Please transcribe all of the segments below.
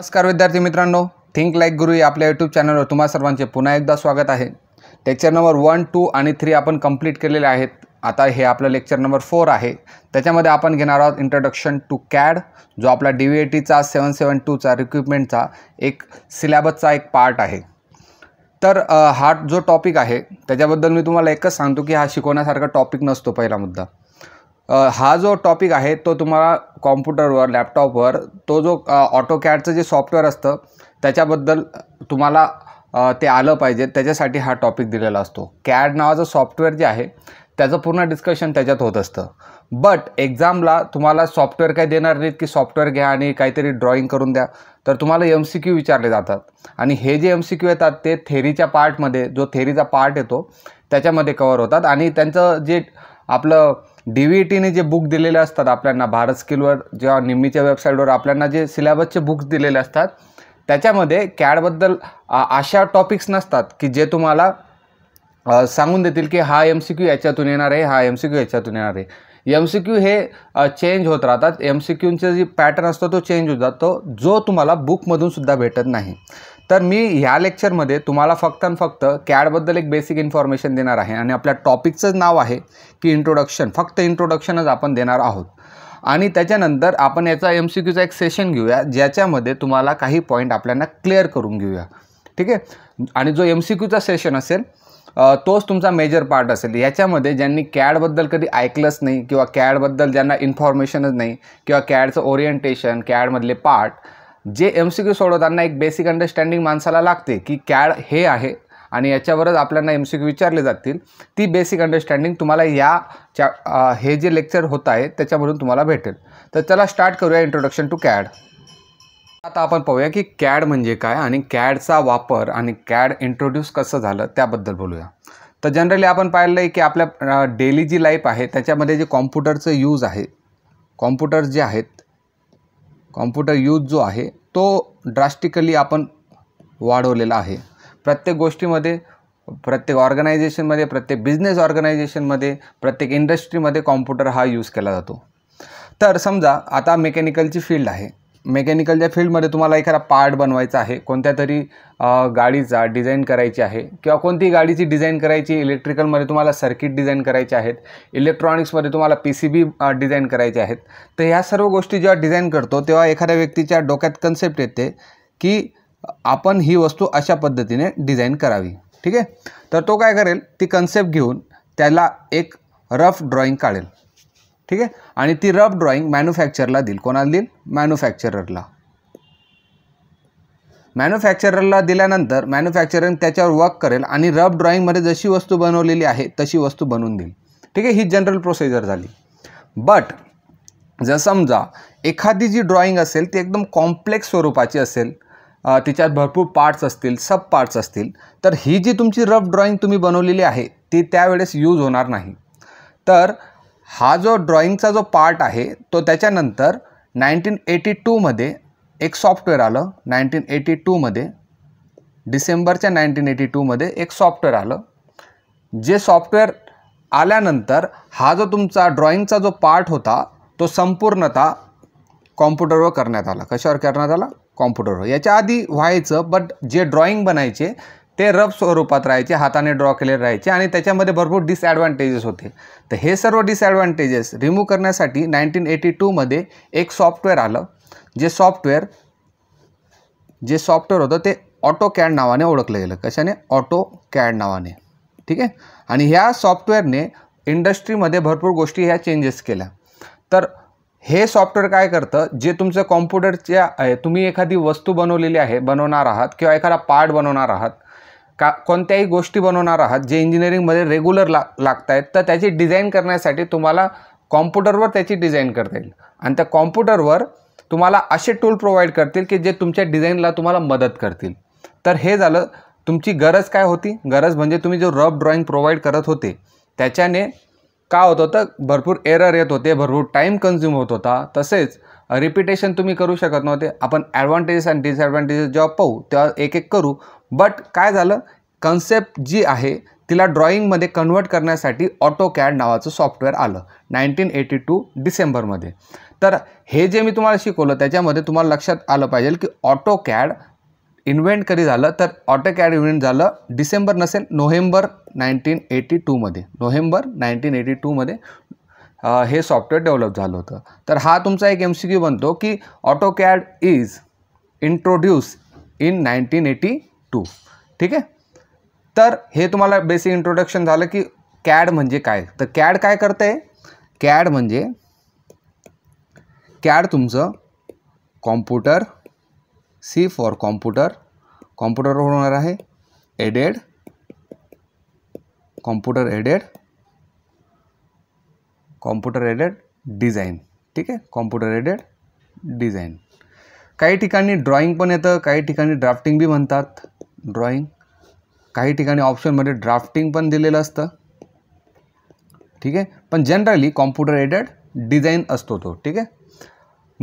नमस्कार विद्यार्थी मित्रांनो थिंक लाईक गुरु या आपल्या यूट्यूब चॅनलवर तुम्हा सर्वांचे पुन्हा एकदा स्वागत आहे लेक्चर नंबर वन टू आणि थ्री आपण कंप्लीट केलेले आहेत आता हे आपलं लेक्चर नंबर फोर आहे त्याच्यामध्ये आपण घेणार आहोत इंट्रोडक्शन टू कॅड जो आपला डी व्ही ए टीचा सेवन सेवन टूचा रिक्विपमेंटचा एक सिलॅबसचा एक पार्ट आहे तर हा जो टॉपिक आहे त्याच्याबद्दल मी तुम्हाला एकच सांगतो की हा शिकवण्यासारखा टॉपिक नसतो पहिला मुद्दा हा जो टॉपिक आहे तो तुम्हाला कॉम्प्युटरवर लॅपटॉपवर तो जो ऑटो कॅडचं जे सॉफ्टवेअर असतं त्याच्याबद्दल तुम्हाला ते आलं पाहिजे त्याच्यासाठी हा टॉपिक दिलेला असतो कॅड नावाचं सॉफ्टवेअर जे आहे त्याचं पूर्ण डिस्कशन त्याच्यात होत असतं बट एक्झामला तुम्हाला सॉफ्टवेअर काही देणार नाहीत की सॉफ्टवेअर घ्या आणि काहीतरी ड्रॉइंग करून द्या तर तुम्हाला एम सी क्यू विचारले जातात आणि हे जे एम सी क्यू येतात ते थेरीच्या पार्टमध्ये जो थेरीचा पार्ट येतो त्याच्यामध्ये कवर होतात आणि त्यांचं जे आपलं डी व्ही टीने जे बुक दिलेले असतात आपल्यांना भारत स्किलवर जेव्हा निम्मीच्या वेबसाईटवर आपल्यांना जे सिलेबसचे बुक्स दिलेले असतात त्याच्यामध्ये कॅडबद्दल अशा टॉपिक्स नसतात की जे तुम्हाला सांगून देतील की हा एम सी क्यू याच्यातून येणार आहे हा एम सी क्यू याच्यातून येणार आहे एम सी क्यू हे चेंज होत राहतात एम सी क्यूंचा जी पॅटर्न असतो तो चेंज होत जातो जो तुम्हाला बुकमधून सुद्धा भेटत नाही तर मी ह्या लेक्चरमध्ये तुम्हाला फक्त आणि फक्त कॅडबद्दल एक बेसिक इन्फॉर्मेशन देणार आहे आणि आपल्या टॉपिकचंच नाव आहे की इंट्रोडक्शन फक्त इंट्रोडक्शनच आपण देणार आहोत आणि त्याच्यानंतर आपण याचा एम सी क्यूचा एक सेशन घेऊया ज्याच्यामध्ये तुम्हाला काही पॉईंट आपल्याला क्लिअर करून घेऊया ठीक आहे आणि जो एम सी क्यूचा सेशन असेल तोच तुमचा मेजर पार्ट असेल याच्यामध्ये ज्यांनी कॅडबद्दल कधी ऐकलंच नाही किंवा कॅडबद्दल ज्यांना इन्फॉर्मेशनच नाही किंवा कॅडचं ओरिएंटेशन कॅडमधले पार्ट जे एम सी क्यू सोडवताना एक बेसिक अंडरस्टँडिंग माणसाला लागते की कॅड हे आहे आणि याच्यावरच आपल्याला एम सी क्यू विचारले जातील ती बेसिक अंडरस्टँडिंग तुम्हाला या च्या हे जे लेक्चर होत आहे त्याच्यामधून तुम्हाला भेटेल तर चला स्टार्ट करूया इंट्रोडक्शन टू कॅड आता आपण पाहूया की कॅड म्हणजे काय आणि कॅडचा वापर आणि कॅड इंट्रोड्यूस कसं झालं त्याबद्दल बोलूया तर जनरली आपण पाहिलं आहे की आपल्या डेली जी लाईफ आहे त्याच्यामध्ये जे कॉम्प्युटरचं यूज आहे कॉम्प्युटर जे आहेत कॉम्प्युटर यूज जो आहे तो ड्रास्टिकली आपण वाढवलेला आहे प्रत्येक गोष्टीमध्ये प्रत्येक ऑर्गनायझेशनमध्ये प्रत्येक बिझनेस ऑर्गनायझेशनमध्ये प्रत्येक इंडस्ट्रीमध्ये कॉम्प्युटर हा यूज केला जातो तर समजा आता मेकॅनिकलची फील्ड आहे मेकॅनिकलच्या फील्डमध्ये तुम्हाला एखादा पार्ट बनवायचा आहे कोणत्या तरी गाडीचा डिझाईन करायची आहे किंवा कोणती गाडीची डिझाईन करायची इलेक्ट्रिकलमध्ये तुम्हाला सर्किट डिझाईन करायचे आहेत इलेक्ट्रॉनिक्समध्ये तुम्हाला पी सी बी डिझाईन करायचे आहेत तर ह्या सर्व गोष्टी जेव्हा डिझाईन करतो तेव्हा एखाद्या व्यक्तीच्या डोक्यात कन्सेप्ट येते की आपण ही वस्तू अशा पद्धतीने डिझाईन करावी ठीक आहे तर तो काय करेल ती कन्सेप्ट घेऊन त्याला एक रफ ड्रॉईंग काढेल ठीक आहे आणि ती रफ ड्रॉइंग मॅन्युफॅक्चरला देईल कोणाला देईल मॅन्युफॅक्चररला मॅन्युफॅक्चररला दिल्यानंतर मॅन्युफॅक्चरिंग त्याच्यावर वर्क करेल आणि रफ ड्रॉईंगमध्ये जशी वस्तू बनवलेली आहे तशी वस्तू बनवून देईल ठीक आहे ही जनरल प्रोसिजर झाली बट जर समजा एखादी जी ड्रॉइंग असेल ती एकदम कॉम्प्लेक्स स्वरूपाची असेल तिच्यात भरपूर पार्ट्स असतील सब पार्ट्स असतील तर ही जी तुमची रफ ड्रॉइंग तुम्ही बनवलेली आहे ती त्यावेळेस यूज होणार नाही तर हा जो ड्रॉइंगचा जो पार्ट आहे तो त्याच्यानंतर नाईन्टीन एटी टूमध्ये एक सॉफ्टवेअर आलं नाईन्टीन एटी टूमध्ये डिसेंबरच्या नाईन्टीन एटी टूमध्ये एक सॉफ्टवेअर आलं जे सॉफ्टवेअर आल्यानंतर हा जो तुमचा ड्रॉइंगचा जो पार्ट होता तो संपूर्णतः कॉम्प्युटरवर करण्यात आला कशावर करण्यात आला कॉम्प्युटरवर याच्या आधी व्हायचं बट जे ड्रॉइंग बनायचे ते रफ स्वरूपात राहायचे हाताने ड्रॉ केलेले राहायचे आणि त्याच्यामध्ये भरपूर डिसॲडव्हान्टेजेस होते तर हे सर्व डिसॲडव्हान्टेजेस रिमूव्ह करण्यासाठी नाईन्टीन एटी टूमध्ये एक सॉफ्टवेअर आलं जे सॉफ्टवेअर जे सॉफ्टवेअर होतं ते ऑटो कॅड नावाने ओळखलं गेलं कशाने ऑटो कॅड नावाने ठीक आहे आणि ह्या सॉफ्टवेअरने इंडस्ट्रीमध्ये भरपूर गोष्टी ह्या चेंजेस केल्या तर हे सॉफ्टवेअर काय करतं जे तुमचं कॉम्प्युटरच्या तुम्ही एखादी वस्तू बनवलेली आहे बनवणार आहात किंवा एखादा पार्ट बनवणार आहात का कोणत्याही गोष्टी बनवणार आहात जे इंजिनिअरिंगमध्ये रेग्युलर ला लागत आहेत तर त्याची डिझाईन करण्यासाठी तुम्हाला कॉम्प्युटरवर त्याची डिझाईन करता येईल आणि त्या कॉम्प्युटरवर तुम्हाला असे टूल प्रोव्हाइड करतील की जे तुमच्या डिझाईनला तुम्हाला मदत करतील तर हे झालं तुमची गरज काय होती गरज म्हणजे तुम्ही जो रफ ड्रॉईंग प्रोव्हाइड करत होते त्याच्याने का होत होतं भरपूर एरर येत होते भरपूर टाईम कन्झ्युम होत होता तसेच रिपिटेशन तुम्ही करू शकत नव्हते आपण ॲडव्हान्टेजेस आणि डिसॲडव्हान्टेजेस जेव्हा पाहू तेव्हा एक एक करू बट काय झालं कन्सेप्ट जी आहे तिला ड्रॉईंगमध्ये कन्वर्ट करण्यासाठी ऑटो कॅड नावाचं सॉफ्टवेअर आलं नाईन्टीन एटी टू डिसेंबरमध्ये तर हे जे मी तुम्हाला शिकवलं त्याच्यामध्ये तुम्हाला लक्षात आलं पाहिजे की ऑटो कॅड इन्व्हेंट कधी झालं तर ऑटो कॅड इन्व्हेंट झालं डिसेंबर नसेल नोव्हेंबर नाईन्टीन एटी टूमध्ये नोव्हेंबर नाईन्टीन एटी टूमध्ये हे सॉफ्टवेअर डेव्हलप झालं होतं तर हा तुमचा एक एम सी क्यू बनतो की auto CAD is introduce in nineteen eighty two ठीक आहे तर हे तुम्हाला बेसिक इंट्रोडक्शन झालं की कॅड म्हणजे काय तर कॅड काय करते कॅड म्हणजे कॅड तुमचं कॉम्प्युटर सी फॉर कॉम्प्युटर कॉम्प्युटरवर होणार आहे aided computer aided computer aided design ठीक आहे कॉम्प्युटर एडेड डिझाईन काही ठिकाणी ड्रॉइंग पण येतं काही ठिकाणी ड्राफ्टिंग बी म्हणतात ड्रॉईंग काही ठिकाणी ऑप्शनमध्ये ड्राफ्टिंग पण दिलेलं असतं ठीक आहे पण जनरली कॉम्प्युटर एडेड डिझाईन असतो तो ठीक आहे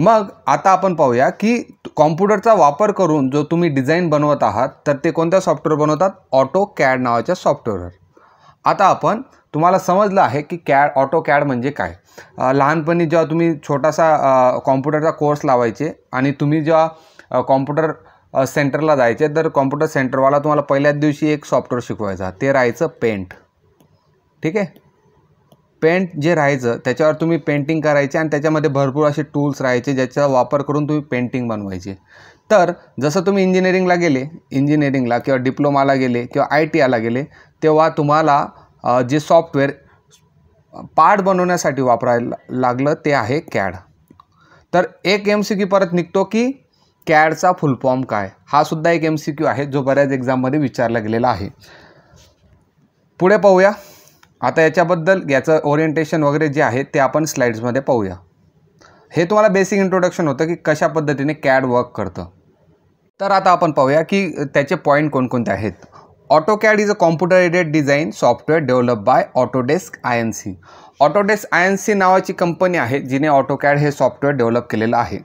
मग आता आपण पाहूया की कॉम्प्युटरचा वापर करून जो तुम्ही डिझाईन बनवत आहात तर ते कोणत्या सॉफ्टवेअर बनवतात ऑटो कॅड नावाच्या सॉफ्टवेअरवर आता आपण तुम्हाला समजलं आहे की कॅड ऑटो कॅड म्हणजे काय लहानपणी जेव्हा तुम्ही छोटासा कॉम्प्युटरचा कोर्स लावायचे आणि तुम्ही जेव्हा कॉम्प्युटर सेंटरला जायचे तर कॉम्प्युटर सेंटरवाला तुम्हाला पहिल्याच दिवशी एक सॉफ्टवेअर शिकवायचा ते राहायचं पेंट ठीक आहे पेंट जे राहायचं त्याच्यावर तुम्ही पेंटिंग करायचे आणि त्याच्यामध्ये भरपूर असे टूल्स राहायचे ज्याचा वापर करून तुम्ही पेंटिंग बनवायचे तर जसं तुम्ही इंजिनिअरिंगला गेले इंजिनिअरिंगला किंवा डिप्लोमाला गेले किंवा आय टी आला गेले तेव्हा तुम्हाला जे सॉफ्टवेअर पार्ट बनवण्यासाठी वापरायला लागलं ते आहे कॅड तर एक एम सी की परत निघतो की कॅडचा फॉर्म काय हा सुद्धा एक एम सी क्यू आहे जो बऱ्याच एक्झाममध्ये विचारला गेलेला आहे पुढे पाहूया आता याच्याबद्दल याचं ओरिएंटेशन वगैरे जे आहे ते आपण स्लाईड्समध्ये पाहूया हे तुम्हाला बेसिक इंट्रोडक्शन होतं की कशा पद्धतीने कॅड वर्क करतं तर आता आपण पाहूया की त्याचे पॉईंट कोणकोणते आहेत auto CAD is a computer aided design software develop by Autodesk I N C Autodesk I N C नावाची कंपनी आहे जिने ऑटो कॅड हे सॉफ्टवेअर डेव्हलप केलेलं आहे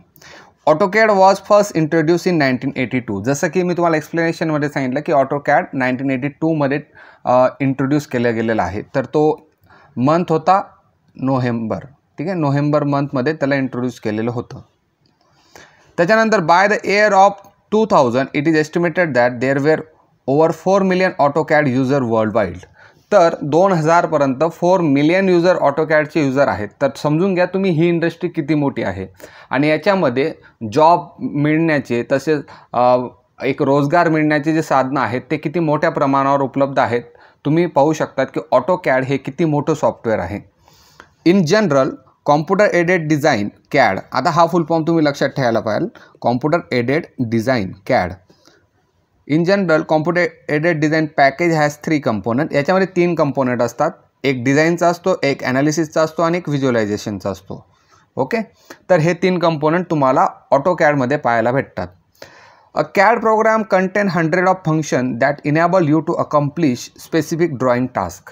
AutoCAD was first introduce in nineteen eighty two जसं की मी तुम्हाला एक्सप्लेनेशनमध्ये सांगितलं की ऑटोकॅड नाईन्टीन एटी टूमध्ये इंट्रोड्यूस केलं गेलेला आहे तर तो मंथ होता नोव्हेंबर ठीक आहे नोव्हेंबर मंथमध्ये त्याला इंट्रोड्यूस केलेलं होतं त्याच्यानंतर by the year of two thousand it is estimated that there were over four million AutoCAD user worldwide तर दोन हजारपर्यंत फोर मिलियन युजर ऑटोकॅडचे युजर आहेत तर समजून घ्या तुम्ही ही इंडस्ट्री किती मोठी आहे आणि याच्यामध्ये जॉब मिळण्याचे तसेच एक रोजगार मिळण्याचे जे साधनं आहेत ते किती मोठ्या प्रमाणावर उपलब्ध आहेत तुम्ही पाहू शकतात की ऑटोकॅड हे किती मोठं सॉफ्टवेअर आहे in general computer aided design CAD आता हा फुल फॉर्म तुम्ही लक्षात ठेवायला पाहिजे computer aided design CAD in general computer aided design package has three component याच्यामध्ये तीन कंपोनंट असतात एक डिझाईनचा असतो एक ॲनालिसिसचा असतो आणि एक व्हिज्युअलायझेशनचा असतो ओके तर हे तीन कंपोनंट तुम्हाला ऑटो कॅडमध्ये पाहायला भेटतात a CAD program contain hundred of function that enable you to accomplish specific drawing task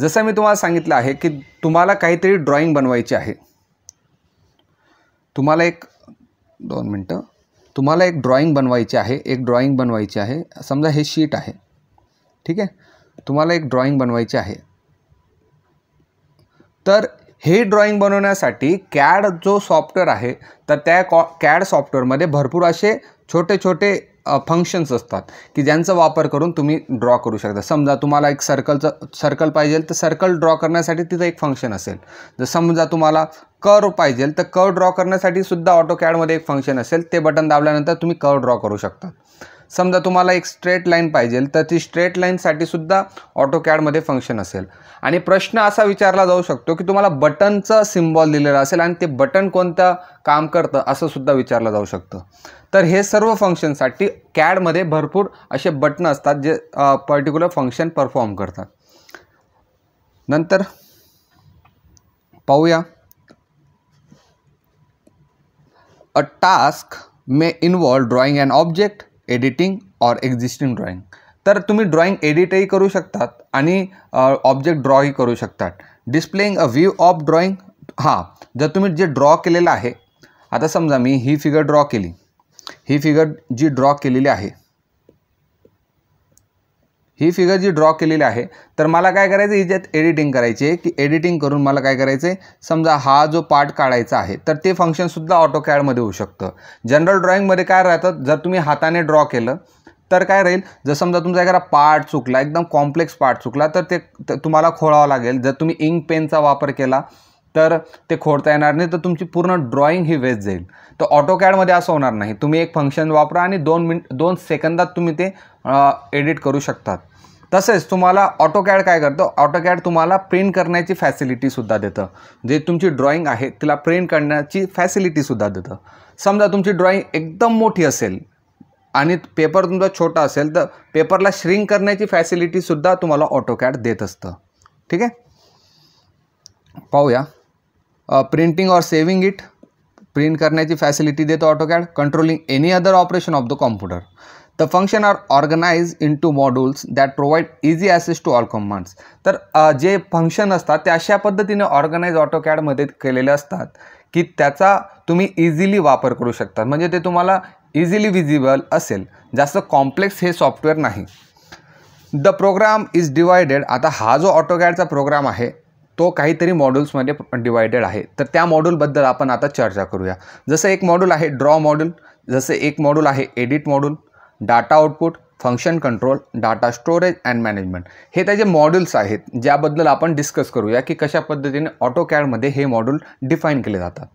जसं मी तुम्हाला सांगितलं आहे की तुम्हाला काहीतरी ड्रॉइंग बनवायची आहे तुम्हाला एक दोन मिनटं तुम्हाला एक ड्रॉइंग बनवायची आहे एक ड्रॉइंग बनवायची आहे समजा हे शीट आहे ठीक आहे तुम्हाला एक ड्रॉइंग बनवायची आहे तर हे ड्रॉइंग बनवण्यासाठी कॅड जो सॉफ्टवेअर आहे तर त्या कॉ कॅड सॉफ्टवेअरमध्ये भरपूर असे छोटे छोटे फंक्शन्स असतात की ज्यांचा वापर करून तुम्ही ड्रॉ करू शकता समजा तुम्हाला एक सर्कलचं सर्कल पाहिजे तर सर्कल ड्रॉ करण्यासाठी तिथं एक फंक्शन असेल जर समजा तुम्हाला कर पाहिजे तर कर ड्रॉ करण्यासाठी सुद्धा ऑटो कॅडमध्ये एक फंक्शन असेल ते बटन दाबल्यानंतर तुम्ही कर ड्रॉ करू शकता समजा तुम्हाला एक स्ट्रेट लाईन पाहिजे तर ती स्ट्रेट लाईनसाठी सुद्धा ऑटो कॅडमध्ये फंक्शन असेल आणि प्रश्न असा विचारला जाऊ शकतो की तुम्हाला बटनचा सिम्बॉल दिलेला असेल आणि ते बटन कोणतं काम करतं असं सुद्धा विचारलं जाऊ शकतं तर हे सर्व फंक्शनसाठी कॅडमध्ये भरपूर असे बटन असतात जे पर्टिक्युलर फंक्शन परफॉर्म करतात नंतर पाहूया a task may involve drawing and object editing or existing drawing तर तुम्ही ड्रॉइंग एडिटही करू शकतात आणि ऑब्जेक्ट ड्रॉही करू शकतात displaying a view of drawing हां जर तुम्ही जे ड्रॉ केलेलं आहे आता समजा मी ही फिगर ड्रॉ केली ही फिगर जी ड्रॉ केलेली आहे ही फिगर जी ड्रॉ केलेली आहे तर मला काय करायचं हिच्यात एडिटिंग करायची आहे की एडिटिंग करून मला काय करायचं आहे समजा हा जो पार्ट काढायचा आहे तर ते फंक्शनसुद्धा ऑटो कॅडमध्ये होऊ शकतं जनरल ड्रॉइंगमध्ये काय राहतं जर तुम्ही हाताने ड्रॉ केलं तर काय राहील जर समजा तुमचा एखादा पार्ट चुकला एकदम कॉम्प्लेक्स पार्ट चुकला तर ते तुम्हाला खोळावं लागेल जर तुम्ही इंक पेनचा वापर केला तर ते खोडता येणार नाही तर तुमची पूर्ण ड्रॉइंग ही वेस्ट जाईल तर ऑटो कॅडमध्ये असं होणार नाही तुम्ही एक फंक्शन वापरा आणि दोन मिनट दोन सेकंदात तुम्ही ते एडिट करू शकतात तसेच तुम्हाला ऑटोकॅड काय करतो ऑटोकॅड तुम्हाला प्रिंट करण्याची फॅसिलिटीसुद्धा देतं जे तुमची ड्रॉईंग आहे तिला प्रिंट करण्याची फॅसिलिटीसुद्धा देतं समजा तुमची ड्रॉईंग एकदम मोठी असेल आणि पेपर तुमचा छोटा असेल तर पेपरला श्रिंक करण्याची फॅसिलिटीसुद्धा तुम्हाला ऑटोकॅड देत असतं ठीक आहे पाहूया printing or saving it print करण्याची फॅसिलिटी देतो AutoCAD controlling any other operation of the computer The function are organized into modules that provide easy access to all commands. तर जे फंक्शन असतात ते अशा पद्धतीने ऑर्गनाइज ऑटोकॅडमध्ये केलेले असतात की त्याचा तुम्ही इझिली वापर करू शकतात म्हणजे ते तुम्हाला इझिली विजिबल असेल जास्त कॉम्प्लेक्स हे सॉफ्टवेअर नाही द प्रोग्राम इज डिवायडेड आता हा जो ऑटोकॅडचा प्रोग्राम आहे तो काहीतरी मॉड्यूल्समध्ये डिवायडेड आहे तर त्या मॉड्यूलबद्दल आपण आता चर्चा करूया जसं एक मॉड्यूल आहे ड्रॉ मॉड्यूल जसं एक मॉड्यूल आहे edit module data output function control data storage and management हे त्याचे मॉड्यूल्स आहेत ज्याबद्दल आपण डिस्कस करूया की कशा पद्धतीने ऑटो कॅडमध्ये हे मॉड्यूल डिफाईन केले जातात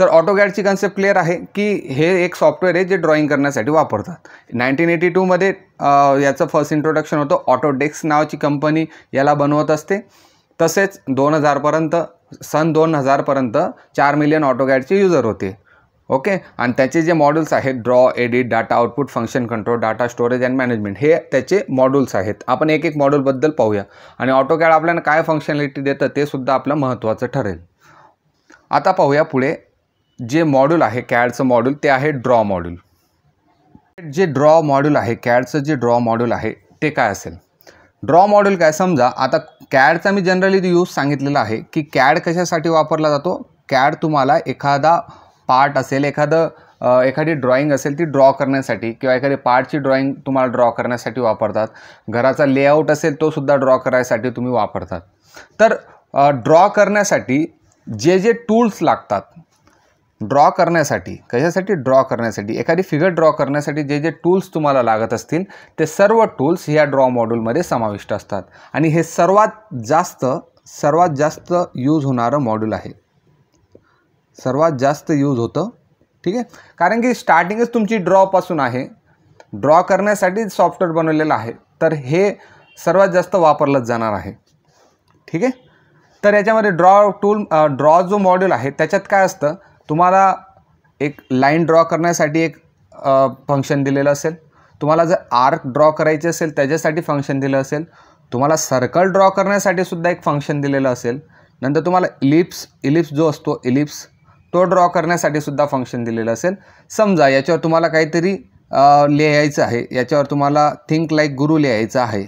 तर ऑटोकॅडची कन्सेप्ट क्लिअर आहे की हे एक सॉफ्टवेअर आहे जे ड्रॉइंग करण्यासाठी वापरतात नाईन्टीन एटी टूमध्ये याचं फर्स्ट इंट्रोडक्शन होतं ऑटोडेक्स नावाची कंपनी याला बनवत असते तसेच दोन हजारपर्यंत सन दोन हजारपर्यंत चार मिलियन ऑटोकॅडचे युजर होते ओके आणि त्याचे जे मॉड्यूल्स आहेत draw edit data output function control data storage and management हे त्याचे मॉड्यूल्स आहेत आपण एक एक मॉड्यूलबद्दल पाहूया आणि ऑटो कॅड आपल्याला काय फंक्शनॅलिटी देतं ते सुद्धा आपलं महत्त्वाचं ठरेल आता पाहूया पुढे जे मॉड्यूल आहे कॅडचं मॉड्यूल ते आहे ड्रॉ मॉड्यूल जे ड्रॉ मॉड्यूल आहे कॅडचं जे ड्रॉ मॉड्यूल आहे ते काय असेल ड्रॉ मॉड्यूल काय समजा आता कॅडचा मी जनरली यूज सांगितलेला आहे की कॅड कशासाठी वापरला जातो कॅड तुम्हाला एखादा पार्ट असेल एखादं एखादी ड्रॉइंग असेल ती ड्रॉ करण्यासाठी किंवा एखादी पार्टची ड्रॉइंग तुम्हाला ड्रॉ करण्यासाठी वापरतात घराचा लेआउट असेल तो सुद्धा ड्रॉ करायसाठी तुम्ही वापरतात तर ड्रॉ करण्यासाठी जे जे टूल्स लागतात ड्रॉ करण्यासाठी कशासाठी ड्रॉ करण्यासाठी एखादी फिगर ड्रॉ करण्यासाठी जे जे टूल्स तुम्हाला लागत असतील ते सर्व टूल्स ह्या ड्रॉ मॉड्यूलमध्ये समाविष्ट असतात आणि हे सर्वात जास्त सर्वात जास्त यूज होणारं मॉड्यूल आहे सर्वात जास्त यूज होतं ठीक आहे कारण की स्टार्टिंगच तुमची ड्रॉपासून आहे ड्रॉ करण्यासाठी सॉफ्टवेअर बनवलेलं आहे तर हे सर्वात जास्त वापरलंच जाणार आहे ठीक आहे तर याच्यामध्ये ड्रॉ टूल ड्रॉ जो मॉड्यूल आहे त्याच्यात काय असतं तुम्हाला एक लाईन ड्रॉ करण्यासाठी एक फंक्शन दिलेलं असेल तुम्हाला जर आर्क ड्रॉ करायचे असेल त्याच्यासाठी फंक्शन दिलं असेल तुम्हाला सर्कल ड्रॉ करण्यासाठी सुद्धा एक फंक्शन दिलेलं असेल नंतर तुम्हाला इलिप्स इलिप्स जो असतो इलिप्स तो ड्रॉ करण्यासाठी सुद्धा फंक्शन दिलेलं असेल समजा याच्यावर तुम्हाला काहीतरी लिहायचं आहे याच्यावर तुम्हाला थिंक लाईक गुरु लिहायचं आहे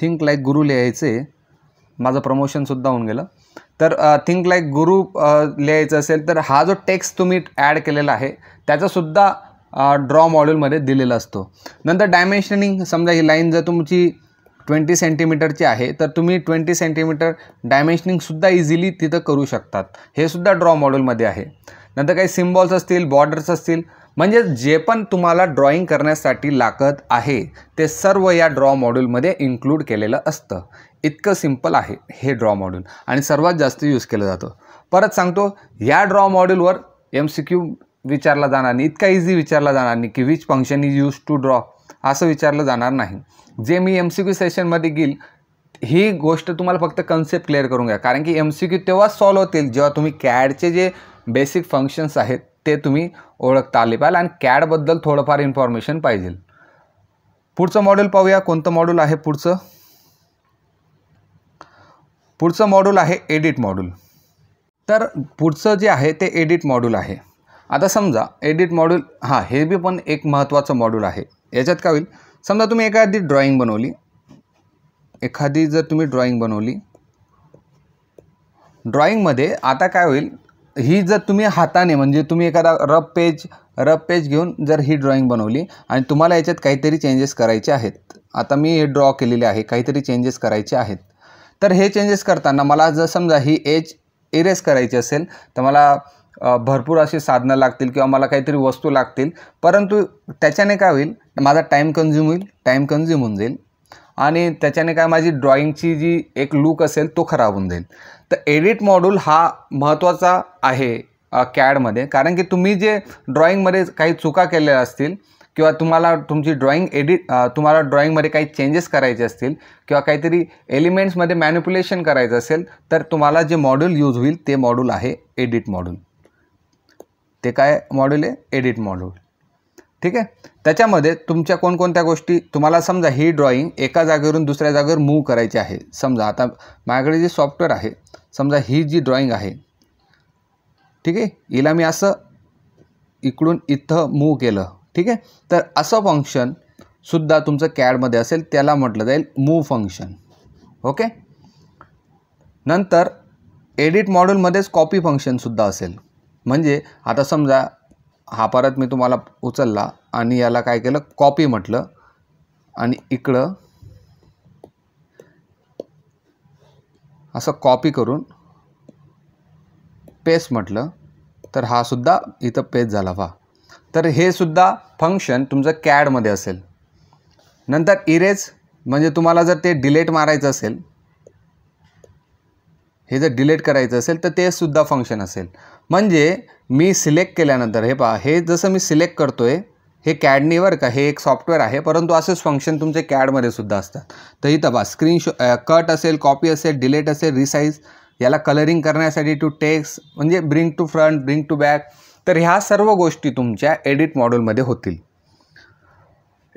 थिंक लाईक गुरु लिहायचे माझं प्रमोशनसुद्धा होऊन गेलं तर थिंक लाईक गुरु लिहायचं असेल तर हा जो टेक्स्ट तुम्ही ॲड केलेला आहे त्याचासुद्धा ड्रॉ मॉड्यूलमध्ये दिलेला असतो नंतर डायमेन्शनिंग समजा ही लाईन जर तुमची ट्वेंटी सेंटीमीटरची आहे तर तुम्ही ट्वेंटी सेंटीमीटर डायमेन्शनिंगसुद्धा इझिली तिथं करू शकतात हे सुद्धा ड्रॉ मॉडेलमध्ये आहे नंतर काही सिम्बॉल्स असतील बॉर्डर्स असतील म्हणजे जे पण तुम्हाला ड्रॉईंग करण्यासाठी लागत आहे ते सर्व या ड्रॉ मॉड्यूलमध्ये इन्क्लूड केलेलं असतं इतकं सिम्पल आहे हे ड्रॉ मॉड्यूल आणि सर्वात जास्त यूज केलं जातं परत सांगतो या ड्रॉ मॉड्यूलवर एम सी क्यू विचारला जाणार नाही इतका इझी विचारला जाणार नाही की which function is use to draw असं विचारलं जाणार नाही जे मी एम सी क्यू सेशनमध्ये घेईल ही गोष्ट तुम्हाला फक्त कन्सेप्ट क्लिअर करून घ्या कारण की एम सी क्यू तेव्हा सॉल्व्ह होतील जेव्हा तुम्ही कॅडचे जे बेसिक फंक्शन्स आहेत ते तुम्ही ओळखता आले पाहिजे आणि कॅडबद्दल थोडंफार इन्फॉर्मेशन पाहिजे पुढचं मॉड्यूल पाहूया कोणतं मॉड्यूल आहे पुढचं पुढचं मॉड्यूल आहे एडिट मॉड्यूल तर पुढचं जे आहे ते एडिट मॉड्यूल आहे आता समजा एडिट मॉड्यूल हां हे बी पण एक महत्त्वाचं मॉड्यूल आहे याच्यात काय होईल समजा तुम्ही एखादी ड्रॉइंग बनवली एखादी जर तुम्ही ड्रॉइंग बनवली ड्रॉइंगमध्ये आता काय होईल ही जर तुम्ही हाताने म्हणजे तुम्ही एखादा रफ पेज रफ पेज घेऊन जर ही ड्रॉइंग बनवली आणि तुम्हाला याच्यात काहीतरी चेंजेस करायचे आहेत आता मी हे ड्रॉ केलेले आहे काहीतरी चेंजेस करायचे आहेत तर हे चेंजेस करताना मला जर समजा ही एज इरेस करायची असेल तर मला भरपूर अशी साधनं लागतील किंवा मला काहीतरी वस्तू लागतील परंतु त्याच्याने काय होईल माझा टाईम कन्झ्युम होईल टाईम कन्झ्युम होऊन जाईल आणि त्याच्याने काय माझी ड्रॉईंगची जी एक लूक असेल तो खराब होऊन जाईल तर एडिट मॉड्यूल हा महत्त्वाचा आहे कॅडमध्ये कारण की तुम्ही जे ड्रॉईंगमध्ये काही चुका केलेल्या असतील किंवा तुम्हाला तुमची ड्रॉईंग एडिट तुम्हाला ड्रॉईंगमध्ये काही चेंजेस करायचे असतील किंवा काहीतरी एलिमेंट्समध्ये मॅन्युप्युलेशन करायचं असेल तर तुम्हाला जे मॉड्यूल यूज होईल ते मॉड्यूल आहे एडिट मॉड्यूल ते काय मॉड्यूल आहे एडिट मॉड्यूल ठीक आहे त्याच्यामध्ये तुमच्या कोणकोणत्या गोष्टी तुम्हाला समजा ही ड्रॉईंग एका जागेवरून दुसऱ्या जागेवर मूव्ह करायची आहे समजा आता माझ्याकडे जे सॉफ्टवेअर आहे समजा ही जी ड्रॉईंग आहे ठीक आहे हिला मी असं इकडून इथं मूव्ह केलं ठीक आहे तर असं फंक्शन सुद्धा तुमचं कॅडमध्ये असेल त्याला म्हटलं जाईल मूव्ह फंक्शन ओके नंतर एडिट मॉड्यूलमध्येच कॉपी फंक्शनसुद्धा असेल म्हणजे आता समजा हा परत मी तुम्हाला उचलला आणि याला काय केलं कॉपी म्हटलं आणि इकडं असं कॉपी करून पेस्ट म्हटलं तर हा सुद्धा इथं पेस्ट झाला वा तर हे सुद्धा फंक्शन तुमचं कॅडमध्ये असेल नंतर इरेज म्हणजे तुम्हाला जर ते डिलेट मारायचं असेल हे जर डिलेट करायचं असेल तर ते सुद्धा फंक्शन असेल म्हणजे मी सिलेक्ट केल्यानंतर हे पहा हे जसं मी सिलेक्ट करतो आहे हे कॅडनी का हे एक सॉफ्टवेअर आहे परंतु असेच फंक्शन तुमचे कॅडमध्ये सुद्धा असतात तर ही तपास स्क्रीनशॉ कट असेल कॉपी असेल डिलेट असेल रिसाईज याला कलरिंग करण्यासाठी टू टेक्स म्हणजे bring to front bring to back तर ह्या सर्व गोष्टी तुमच्या एडिट मॉड्यूलमध्ये होतील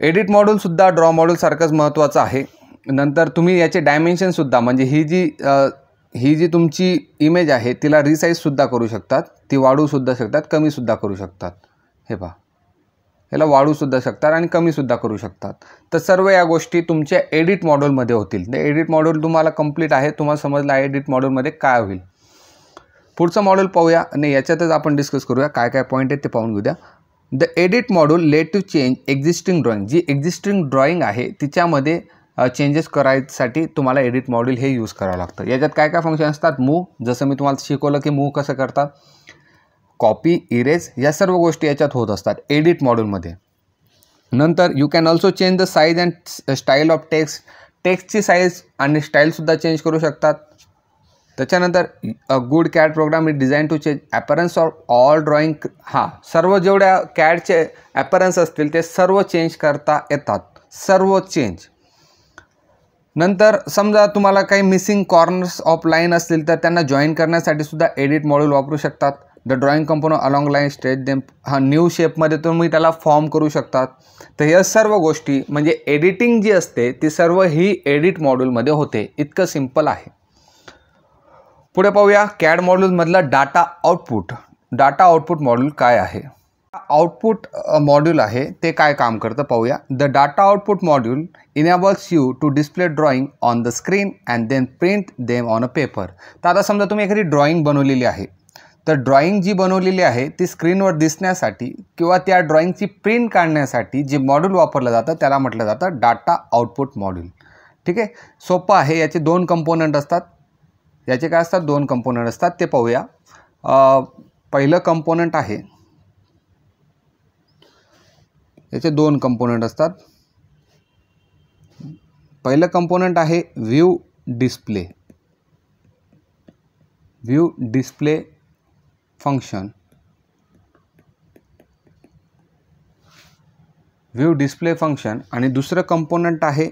एडिट मॉड्यूलसुद्धा ड्रॉ मॉड्यूलसारखंच महत्त्वाचं आहे नंतर तुम्ही याचे डायमेन्शनसुद्धा म्हणजे ही जी ही जी तुमची इमेज आहे तिला रिसाईजसुद्धा करू शकतात ती वाढूसुद्धा शकतात कमीसुद्धा करू शकतात हे पहा याला वाढूसुद्धा शकतात आणि कमीसुद्धा करू शकतात तर सर्व या गोष्टी तुमच्या एडिट मॉडेलमध्ये होतील ते एडिट मॉडेल तुम्हाला कंप्लीट आहे तुम्हाला समजलं आहे एडिट मॉडेलमध्ये काय होईल पुढचं मॉडेल पाहूया आणि याच्यातच आपण डिस्कस करूया काय काय पॉईंट आहेत ते पाहून घेऊया the edit module let to change existing drawing जी एक्झिस्टिंग ड्रॉइंग आहे तिच्यामध्ये चेंजेस करायसाठी तुम्हाला एडिट मॉड्यूल हे यूज करावं लागतं याच्यात काय काय फंक्शन असतात मूव जसं मी तुम्हाला शिकवलं की मूव कसं करतात कॉपी इरेज या सर्व गोष्टी याच्यात होत असतात एडिट मॉड्यूलमध्ये नंतर you can also change the size and style of text टेक्स्टची साईज आणि स्टाईलसुद्धा चेंज करू शकतात त्याच्यानंतर a good CAD program is design to change appearance of all drawing हां सर्व जेवढ्या कॅडचे ॲपरन्स असतील ते सर्व चेंज करता येतात सर्व चेंज नंतर समजा तुम्हाला काही मिसिंग कॉर्नर्स ऑफ लाईन असतील तर त्यांना जॉईन करण्यासाठी सुद्धा एडिट मॉड्यूल वापरू शकतात the drawing component along line straight them हा न्यू शेपमध्ये तुम्ही त्याला फॉर्म करू शकतात तर ह्या सर्व गोष्टी म्हणजे एडिटिंग जी असते ती सर्व ही एडिट मॉड्यूलमध्ये होते इतकं सिम्पल आहे पुढे पाहूया कॅड मॉड्यूलमधला data output data output module काय आहे आउटपुट मॉड्यूल आहे ते काय काम करतं पाहूया the data output module enables you to display drawing on the screen and then print them on a paper तर आता समजा तुम्ही एखादी ड्रॉइंग बनवलेली आहे तर ड्रॉइंग जी बनवलेली आहे ती स्क्रीनवर दिसण्यासाठी किंवा त्या ड्रॉइंगची प्रिंट काढण्यासाठी जे मॉड्यूल वापरलं जातं त्याला म्हटलं जातं डाटा आउटपुट मॉड्यूल ठीक आहे सोपं आहे याचे दोन कंपोनंट असतात याचे काय असतात दोन कंपोनंट असतात ते पाहूया पहिलं कंपोनंट आहे याचे दोन कंपोनंट असतात पहिलं कंपोनंट आहे view display view display function view display function आणि दुसरं कंपोनंट आहे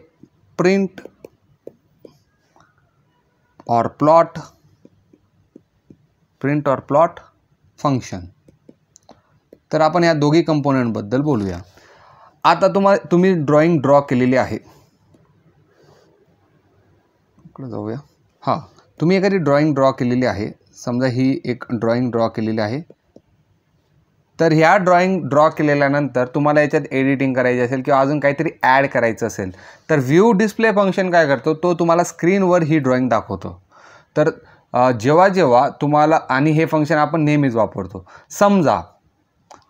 print or plot print or plot function तर आपण या दोघी कंपोनंटबद्दल बोलूया आता तुम्हा तुम्ही ड्रॉइंग ड्रॉ केलेली आहे जाऊया हां तुम्ही एखादी ड्रॉइंग ड्रॉ केलेली आहे समजा ही एक ड्रॉइंग ड्रॉ केलेली आहे तर ह्या ड्रॉइंग ड्रॉ केलेल्यानंतर तुम्हाला याच्यात एडिटिंग करायची असेल किंवा अजून काहीतरी ॲड करायचं असेल तर व्ह्यू डिस्प्ले फंक्शन काय करतो तो तुम्हाला स्क्रीनवर ही ड्रॉइंग दाखवतो तर जेव्हा जेव्हा तुम्हाला आणि हे फंक्शन आपण नेहमीच वापरतो समजा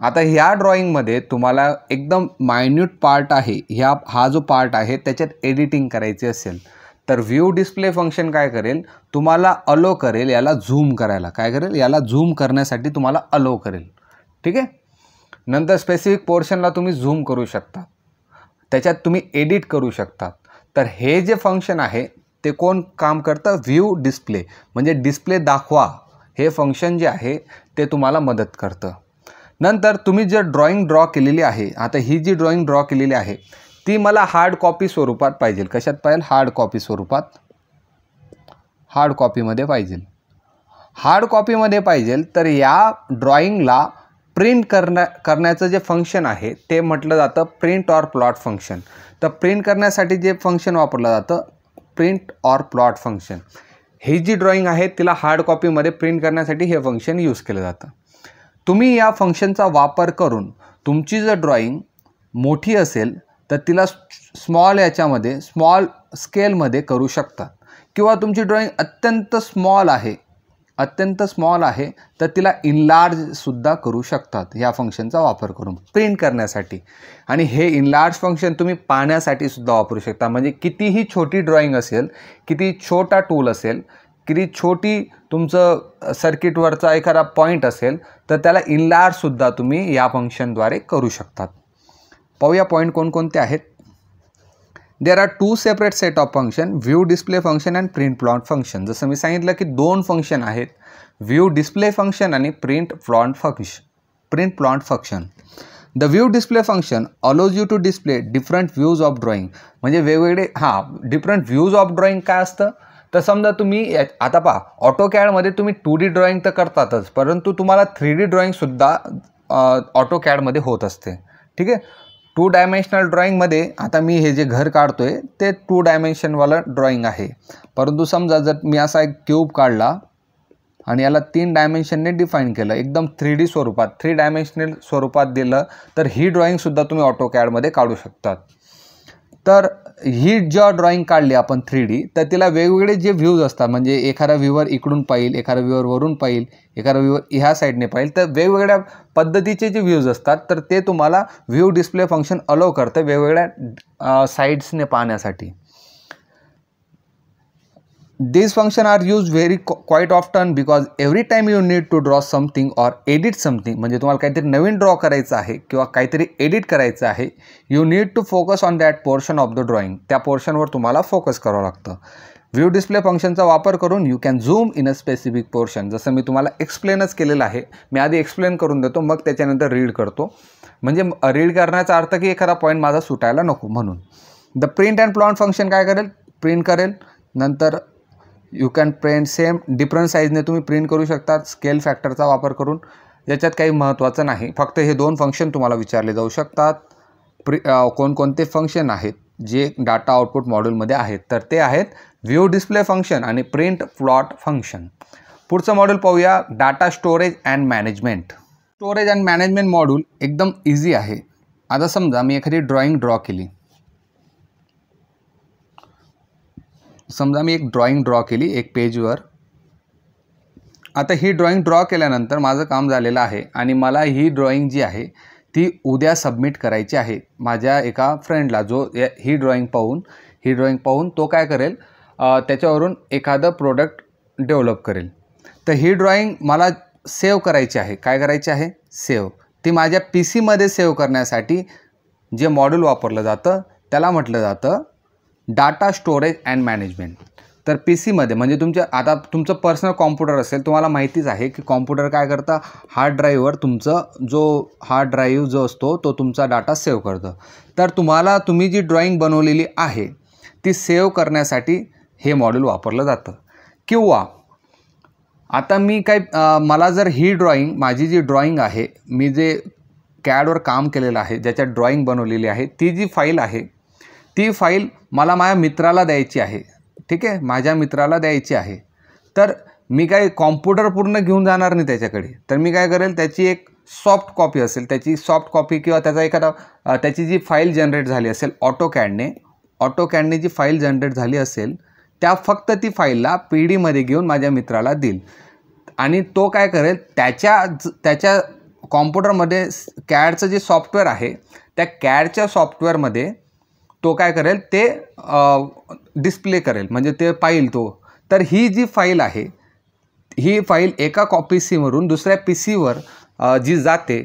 आता ह्या ड्रॉइंगमध्ये तुम्हाला एकदम मायन्यूट पार्ट आहे ह्या हा जो पार्ट आहे त्याच्यात एडिटिंग करायची असेल तर व्ह्यू डिस्प्ले फंक्शन काय करेल तुम्हाला अलो करेल याला झूम करायला काय करेल याला झूम करण्यासाठी तुम्हाला अलो करेल ठीक आहे नंतर स्पेसिफिक पोर्शनला तुम्ही झूम करू शकता त्याच्यात तुम्ही एडिट करू शकता तर हे जे फंक्शन आहे ते कोण काम करतं व्ह्यू डिस्प्ले म्हणजे डिस्प्ले दाखवा हे फंक्शन जे आहे ते तुम्हाला मदत करतं नंतर तुम्ही जर ड्रॉइंग ड्रॉ केलेली आहे आता ही जी ड्रॉइंग ड्रॉ केलेली आहे ती मला हार्ड कॉपी स्वरूपात पाहिजे कशात पाहिजे हार्ड कॉपी स्वरूपात हार्ड कॉपीमध्ये पाहिजे हार्ड कॉपीमध्ये पाहिजे तर या ड्रॉइंगला प्रिंट करण्या करण्याचं जे फंक्शन आहे ते म्हटलं जातं प्रिंट ऑर प्लॉट फंक्शन तर प्रिंट करण्यासाठी जे फंक्शन वापरलं जातं प्रिंट ऑर प्लॉट फंक्शन ही जी ड्रॉइंग आहे तिला हार्ड कॉपीमध्ये प्रिंट करण्यासाठी हे फंक्शन यूज केलं जातं तुम्ही या फंक्शनचा वापर करून तुमची जर ड्रॉईंग मोठी असेल तर तिला स्मॉल याच्यामध्ये स्मॉल स्केलमध्ये करू शकता किंवा तुमची ड्रॉईंग अत्यंत स्मॉल आहे अत्यंत स्मॉल आहे तर तिला इनलार्जसुद्धा करू शकतात या फंक्शनचा वापर करून प्रिंट करण्यासाठी आणि हे इनलार्ज फंक्शन तुम्ही पाहण्यासाठी सुद्धा वापरू शकता म्हणजे कितीही छोटी ड्रॉईंग असेल किती छोटा टूल असेल किती छोटी तुमचं सर्किटवरचा एखादा पॉईंट असेल तर त्याला इनलार्जसुद्धा तुम्ही या फंक्शनद्वारे करू शकतात पाहूया पॉईंट कोणकोणते आहेत there are two separate set of function view display function and print plot function जसं मी सांगितलं की दोन फंक्शन आहेत व्ह्यू डिस्प्ले फंक्शन आणि print plot function print plot function the view display function allows you to display different views of drawing म्हणजे वेगवेगळे हां डिफरंट व्ह्यूज ऑफ ड्रॉइंग काय असतं तर समजा तुम्ही आता पहा ऑटो कॅडमध्ये तुम्ही टू डी ड्रॉइंग तर करतातच परंतु तुम्हाला थ्री डी ड्रॉईंगसुद्धा ऑटो कॅडमध्ये होत असते ठीक आहे टू डायमेन्शनल ड्रॉईंगमध्ये आता मी हे जे घर काढतो आहे ते टू डायमेन्शनवालं ड्रॉईंग आहे परंतु समजा जर मी असा एक क्यूब काढला आणि याला तीन डायमेन्शनने डिफाईन केलं एकदम थ्री डी स्वरूपात थ्री डायमेन्शनल स्वरूपात दिलं तर ही ड्रॉईंगसुद्धा तुम्ही ऑटो कॅडमध्ये काढू शकतात तर ही जेव्हा ड्रॉईंग काढली आपण थ्री डी तर तिला वेगवेगळे जे व्ह्यूज असतात म्हणजे एखादा व्ह्यूवर इकडून पाहिल एखादा व्ह्यूवर वरून पाहिल एखादा व्ह्यूवर ह्या साईडने पाहिल तर वेगवेगळ्या पद्धतीचे जे व्ह्यूज असतात तर ते तुम्हाला व्ह्यू डिस्प्ले फंक्शन अलो करतं वेगवेगळ्या साईड्सने पाहण्यासाठी these function are used very quite often because every time you need to draw something or edit something म्हणजे तुम्हाला काहीतरी नवीन ड्रॉ करायचं आहे किंवा काहीतरी एडिट करायचं आहे you need to focus on that portion of the drawing त्या पोर्शनवर तुम्हाला फोकस करावं लागतं व्ह्यू डिस्प्ले फंक्शनचा वापर करून you can zoom in a specific portion जसं मी तुम्हाला एक्सप्लेनच केलेलं आहे मी आधी एक्सप्लेन करून देतो मग त्याच्यानंतर रीड करतो म्हणजे रीड करण्याचा अर्थ की एखादा पॉईंट माझा सुटायला नको म्हणून the print and plot function काय करेल प्रिंट करेल नंतर you can print same different साईजने तुम्ही प्रिंट करू शकता स्केल फॅक्टरचा वापर करून याच्यात काही महत्त्वाचं नाही फक्त हे दोन फंक्शन तुम्हाला विचारले जाऊ शकतात प्रि कोणकोणते फंक्शन आहेत जे डाटा आउटपुट मॉड्यूलमध्ये आहेत तर ते आहेत व्ह्यू डिस्प्ले फंक्शन आणि प्रिंट प्लॉट फंक्शन पुढचं मॉड्यूल पाहूया data storage and management storage and management module एकदम इझी आहे आता समजा मी एखादी ड्रॉइंग ड्रॉ केली समजा मी एक ड्रॉइंग ड्रॉ केली एक पेजवर आता ही ड्रॉइंग ड्रॉ केल्यानंतर माझं काम झालेलं आहे आणि मला ही ड्रॉइंग जी आहे ती उद्या सबमिट करायची आहे माझ्या एका फ्रेंडला जो ही ड्रॉइंग पाहून ही ड्रॉइंग पाहून तो काय करेल त्याच्यावरून एखादं प्रोडक्ट डेव्हलप करेल तर ही ड्रॉइंग मला सेव्ह करायची आहे काय करायची आहे सेव्ह ती माझ्या पी सीमध्ये सेव्ह करण्यासाठी जे मॉड्यूल वापरलं जातं त्याला म्हटलं जातं डाटा स्टोरेज अँड मॅनेजमेंट तर पी सीमध्ये म्हणजे तुमच्या आता तुमचं पर्सनल कॉम्प्युटर असेल तुम्हाला माहितीच आहे की कॉम्प्युटर काय करता हार्ड ड्राईव्हवर तुमचं जो हार्ड ड्राईव्ह जो असतो तो तुमचा डाटा सेव्ह करतं तर तुम्हाला तुम्ही जी ड्रॉईंग बनवलेली आहे ती सेव्ह करण्यासाठी हे मॉड्यूल वापरलं जातं किंवा आता मी काय मला जर ही ड्रॉईंग माझी जी ड्रॉईंग आहे मी जे कॅडवर काम केलेलं आहे ज्याच्यात ड्रॉईंग बनवलेली आहे ती जी फाईल आहे ती फाईल मला माझ्या मित्राला द्यायची आहे ठीक आहे माझ्या मित्राला द्यायची आहे तर मी काय कॉम्प्युटर पूर्ण घेऊन जाणार नाही त्याच्याकडे तर मी काय करेल त्याची एक सॉफ्ट कॉपी असेल त्याची सॉफ्ट कॉपी किंवा त्याचा एखादा त्याची जी फाईल जनरेट झाली असेल ऑटो कॅडने ऑटो कॅडने जी फाईल जनरेट झाली असेल त्या फक्त ती फाईलला पी डीमध्ये घेऊन माझ्या मित्राला देईल आणि तो काय करेल त्याच्या त्याच्या कॉम्प्युटरमध्ये कॅडचं जे सॉफ्टवेअर आहे त्या कॅडच्या सॉफ्टवेअरमध्ये तो काय करेल ते डिस्प्ले करेल म्हणजे ते पाहिल तो तर ही जी फाईल आहे ही फाईल एका कॉपी सीवरून दुसऱ्या पी सीवर जी जाते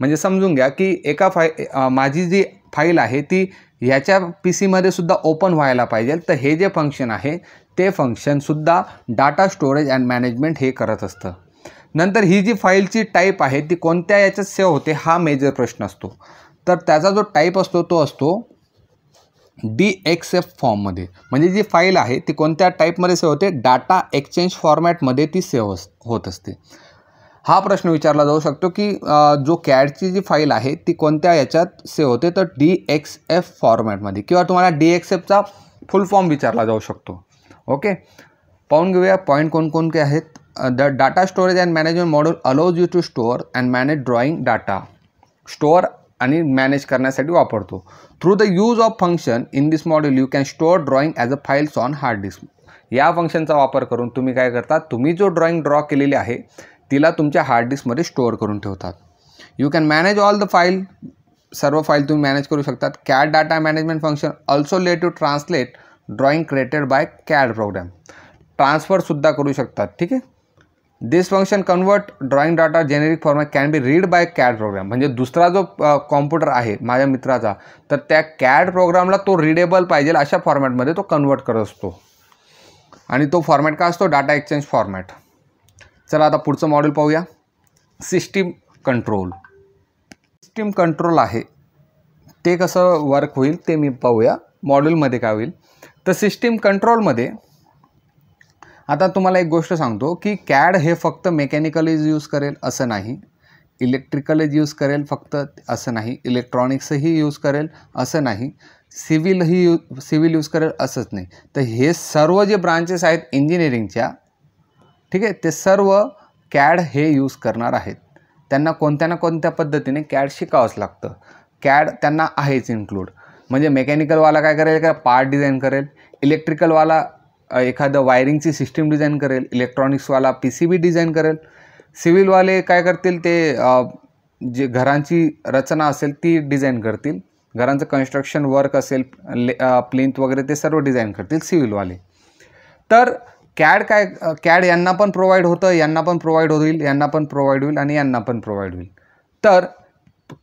म्हणजे समजून घ्या की एका फाय माझी जी फाईल आहे ती ह्याच्या पी सीमध्ये सुद्धा ओपन व्हायला पाहिजे तर हे जे फंक्शन आहे ते फंक्शनसुद्धा डाटा स्टोरेज अँड मॅनेजमेंट हे करत असतं नंतर ही जी फाईलची टाईप आहे ती कोणत्या याच्यात सेव होते हा मेजर प्रश्न असतो तर त्याचा जो टाईप असतो तो असतो डी एक्स एफ फॉर्ममध्ये म्हणजे जी फाईल आहे ती कोणत्या टाईपमध्ये सेव्ह होते डाटा एक्सचेंज फॉर्मॅटमध्ये ती सेव्ह होत असते हा प्रश्न विचारला जाऊ शकतो की जो कॅडची जी फाईल आहे ती कोणत्या याच्यात सेव्ह होते तर डी एक्स एफ फॉर्मॅटमध्ये किंवा तुम्हाला डी एक्स एफचा फुल फॉर्म विचारला जाऊ शकतो ओके पाहून घेऊया पॉईंट कोणकोणते आहेत the data storage and management module allows you to store and manage drawing data store आणि मॅनेज करण्यासाठी वापरतो through the use of function in this module you can store drawing as a files on hard disk या फंक्शनचा वापर करून तुम्ही काय करता तुम्ही जो ड्रॉइंग ड्रॉ केलेली आहे तिला तुमच्या हार्ड डिस्कमध्ये स्टोअर करून ठेवतात you can manage all the file सर्व फाईल तुम्ही मॅनेज करू शकतात CAD data management function also let you translate drawing created by CAD program ट्रान्सफरसुद्धा करू शकतात ठीक आहे this function convert drawing data generic format can be read by CAD program म्हणजे दुसरा जो कॉम्प्युटर आहे माझ्या मित्राचा तर त्या कॅड प्रोग्रामला तो रिडेबल पाहिजे अशा फॉर्मॅटमध्ये तो कन्वर्ट करत असतो आणि तो फॉर्मॅट का असतो डाटा एक्सचेंज फॉर्मॅट चला आता पुढचं मॉडेल पाहूया सिस्टीम कंट्रोल सिस्टीम कंट्रोल आहे ते कसं वर्क होईल ते मी पाहूया मॉडेलमध्ये काय होईल तर सिस्टीम कंट्रोलमध्ये आता तुम्हाला एक गोष्ट सांगतो की कॅड हे फक्त मेकॅनिकलीज यूज करेल असं नाही इज यूज करेल फक्त असं नाही इलेक्ट्रॉनिक्सही यूज करेल असं नाही सिव्हिलही यू सिव्हिल यूज करेल असंच नाही तर हे सर्व जे ब्रांचेस आहेत इंजिनिअरिंगच्या ठीक आहे ते सर्व कॅड हे यूज करणार आहेत त्यांना कोणत्या ना कोणत्या पद्धतीने कॅड शिकावंच लागतं कॅड त्यांना आहेच इन्क्लूड म्हणजे मेकॅनिकलवाला काय करेल का पार्ट डिझाईन करेल इलेक्ट्रिकलवाला एखादं वायरिंगची सिस्टीम डिझाईन करेल इलेक्ट्रॉनिक्सवाला पी सी बी डिझाईन करेल सिव्हिलवाले काय करतील ते जे घरांची रचना असेल ती डिझाईन करतील घरांचं कन्स्ट्रक्शन वर्क असेल ले प्लिंथ वगैरे ते सर्व डिझाईन करतील सिव्हिलवाले तर कॅड काय कॅड यांना पण प्रोव्हाइड होतं यांना पण प्रोवाइड होईल यांना पण प्रोव्हाइड होईल आणि यांना पण प्रोव्हाइड होईल तर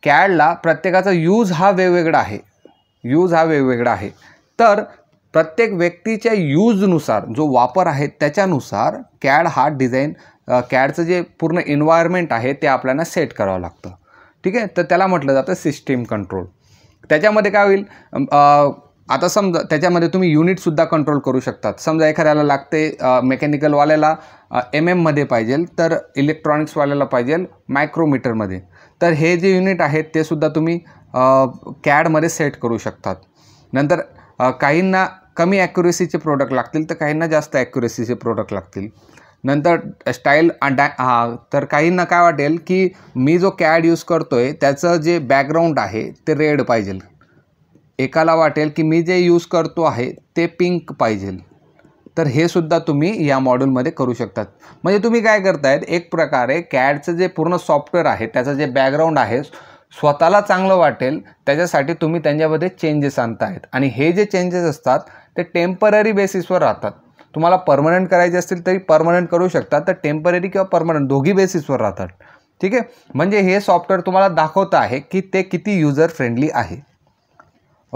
कॅडला प्रत्येकाचा यूज हा वेगवेगळा आहे यूज हा वेगवेगळा आहे तर प्रत्येक व्यक्तीच्या यूजनुसार जो वापर आहे त्याच्यानुसार कॅड हा डिझाईन कॅडचं जे पूर्ण एन्व्हायरमेंट आहे ते आपल्याला सेट करावं लागतं ठीक आहे तर त्याला म्हटलं जातं सिस्टीम कंट्रोल त्याच्यामध्ये काय होईल आता समजा त्याच्यामध्ये तुम्ही युनिटसुद्धा कंट्रोल करू शकतात समजा एखाद्याला लागते मेकॅनिकलवाल्याला एम एममध्ये पाहिजेल तर इलेक्ट्रॉनिक्सवाल्याला पाहिजे मायक्रोमीटरमध्ये तर हे जे युनिट आहेत ते सुद्धा तुम्ही कॅडमध्ये सेट करू शकतात नंतर काहींना कमी ॲक्युरेसीचे प्रोडक्ट लागतील तर काहींना जास्त ॲक्युरेसीचे प्रोडक्ट लागतील नंतर स्टाईल डॅ हा तर काहींना काय वाटेल की मी जो कॅड यूज करतो आहे त्याचं जे बॅकग्राऊंड आहे ते रेड पाहिजे एकाला वाटेल की मी जे यूज करतो आहे ते पिंक पाहिजे तर हे सुद्धा तुम्ही या मॉड्यूलमध्ये करू शकतात म्हणजे तुम्ही काय करतायत एक प्रकारे कॅडचं जे पूर्ण सॉफ्टवेअर आहे त्याचं जे बॅकग्राऊंड आहे स्वतःला चांगलं वाटेल त्याच्यासाठी तुम्ही त्यांच्यामध्ये चेंजेस आणतायत आणि हे जे चेंजेस असतात ते टेम्पररी बेसिसवर राहतात तुम्हाला परमनंट करायचे असतील तरी परमनंट करू शकतात तर टेम्पररी किंवा परमनंट दोघी बेसिसवर राहतात ठीक आहे म्हणजे हे सॉफ्टवेअर तुम्हाला दाखवतं आहे की ते किती युजर फ्रेंडली आहे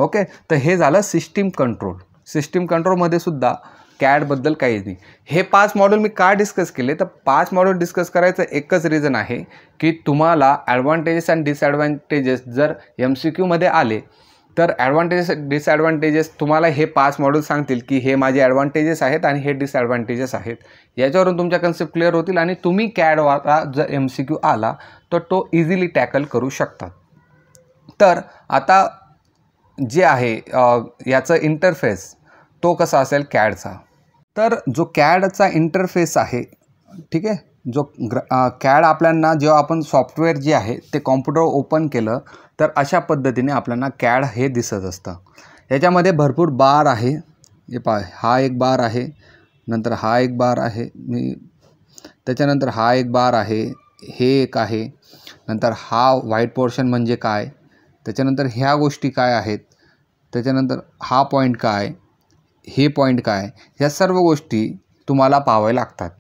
ओके तर हे झालं सिस्टीम कंट्रोल सिस्टीम कंट्रोलमध्ये सुद्धा कॅडबद्दल काहीच नाही हे पाच मॉडेल मी का डिस्कस केले तर पाच मॉडेल डिस्कस करायचं एकच रिझन आहे की तुम्हाला ॲडव्हान्टेजेस अँड डिसॲडव्हान्टेजेस जर एम सी क्यूमध्ये आले तर ॲडव्हान्टेजेस डिसॲडव्हान्टेजेस तुम्हाला हे पाच मॉडेल सांगतील की हे माझे ॲडव्हान्टेजेस आहेत आणि हे डिसॲडव्हान्टेजेस आहेत याच्यावरून तुमच्या कन्सेप्ट क्लिअर होतील आणि तुम्ही कॅडवाला जर एम सी क्यू आला तर तो, तो इझिली टॅकल करू शकता तर आता जे आहे याचं इंटरफेस तो कसा असेल कॅडचा तर जो कॅडचा इंटरफेस आहे ठीक आहे जो ग्र कॅड आपल्यांना जेव्हा आपण सॉफ्टवेअर जे आहे ते कॉम्प्युटर ओपन केलं तर अशा पद्धतीने आपल्याला कॅड हे दिसत असतं याच्यामध्ये भरपूर बार आहे हे पा हा एक बार आहे नंतर हा एक बार आहे मी त्याच्यानंतर हा एक बार आहे हे एक आहे नंतर हा व्हाईट पोर्शन म्हणजे काय त्याच्यानंतर ह्या गोष्टी काय आहेत त्याच्यानंतर हा पॉईंट काय हे पॉईंट काय ह्या सर्व गोष्टी तुम्हाला पाहाव्या लागतात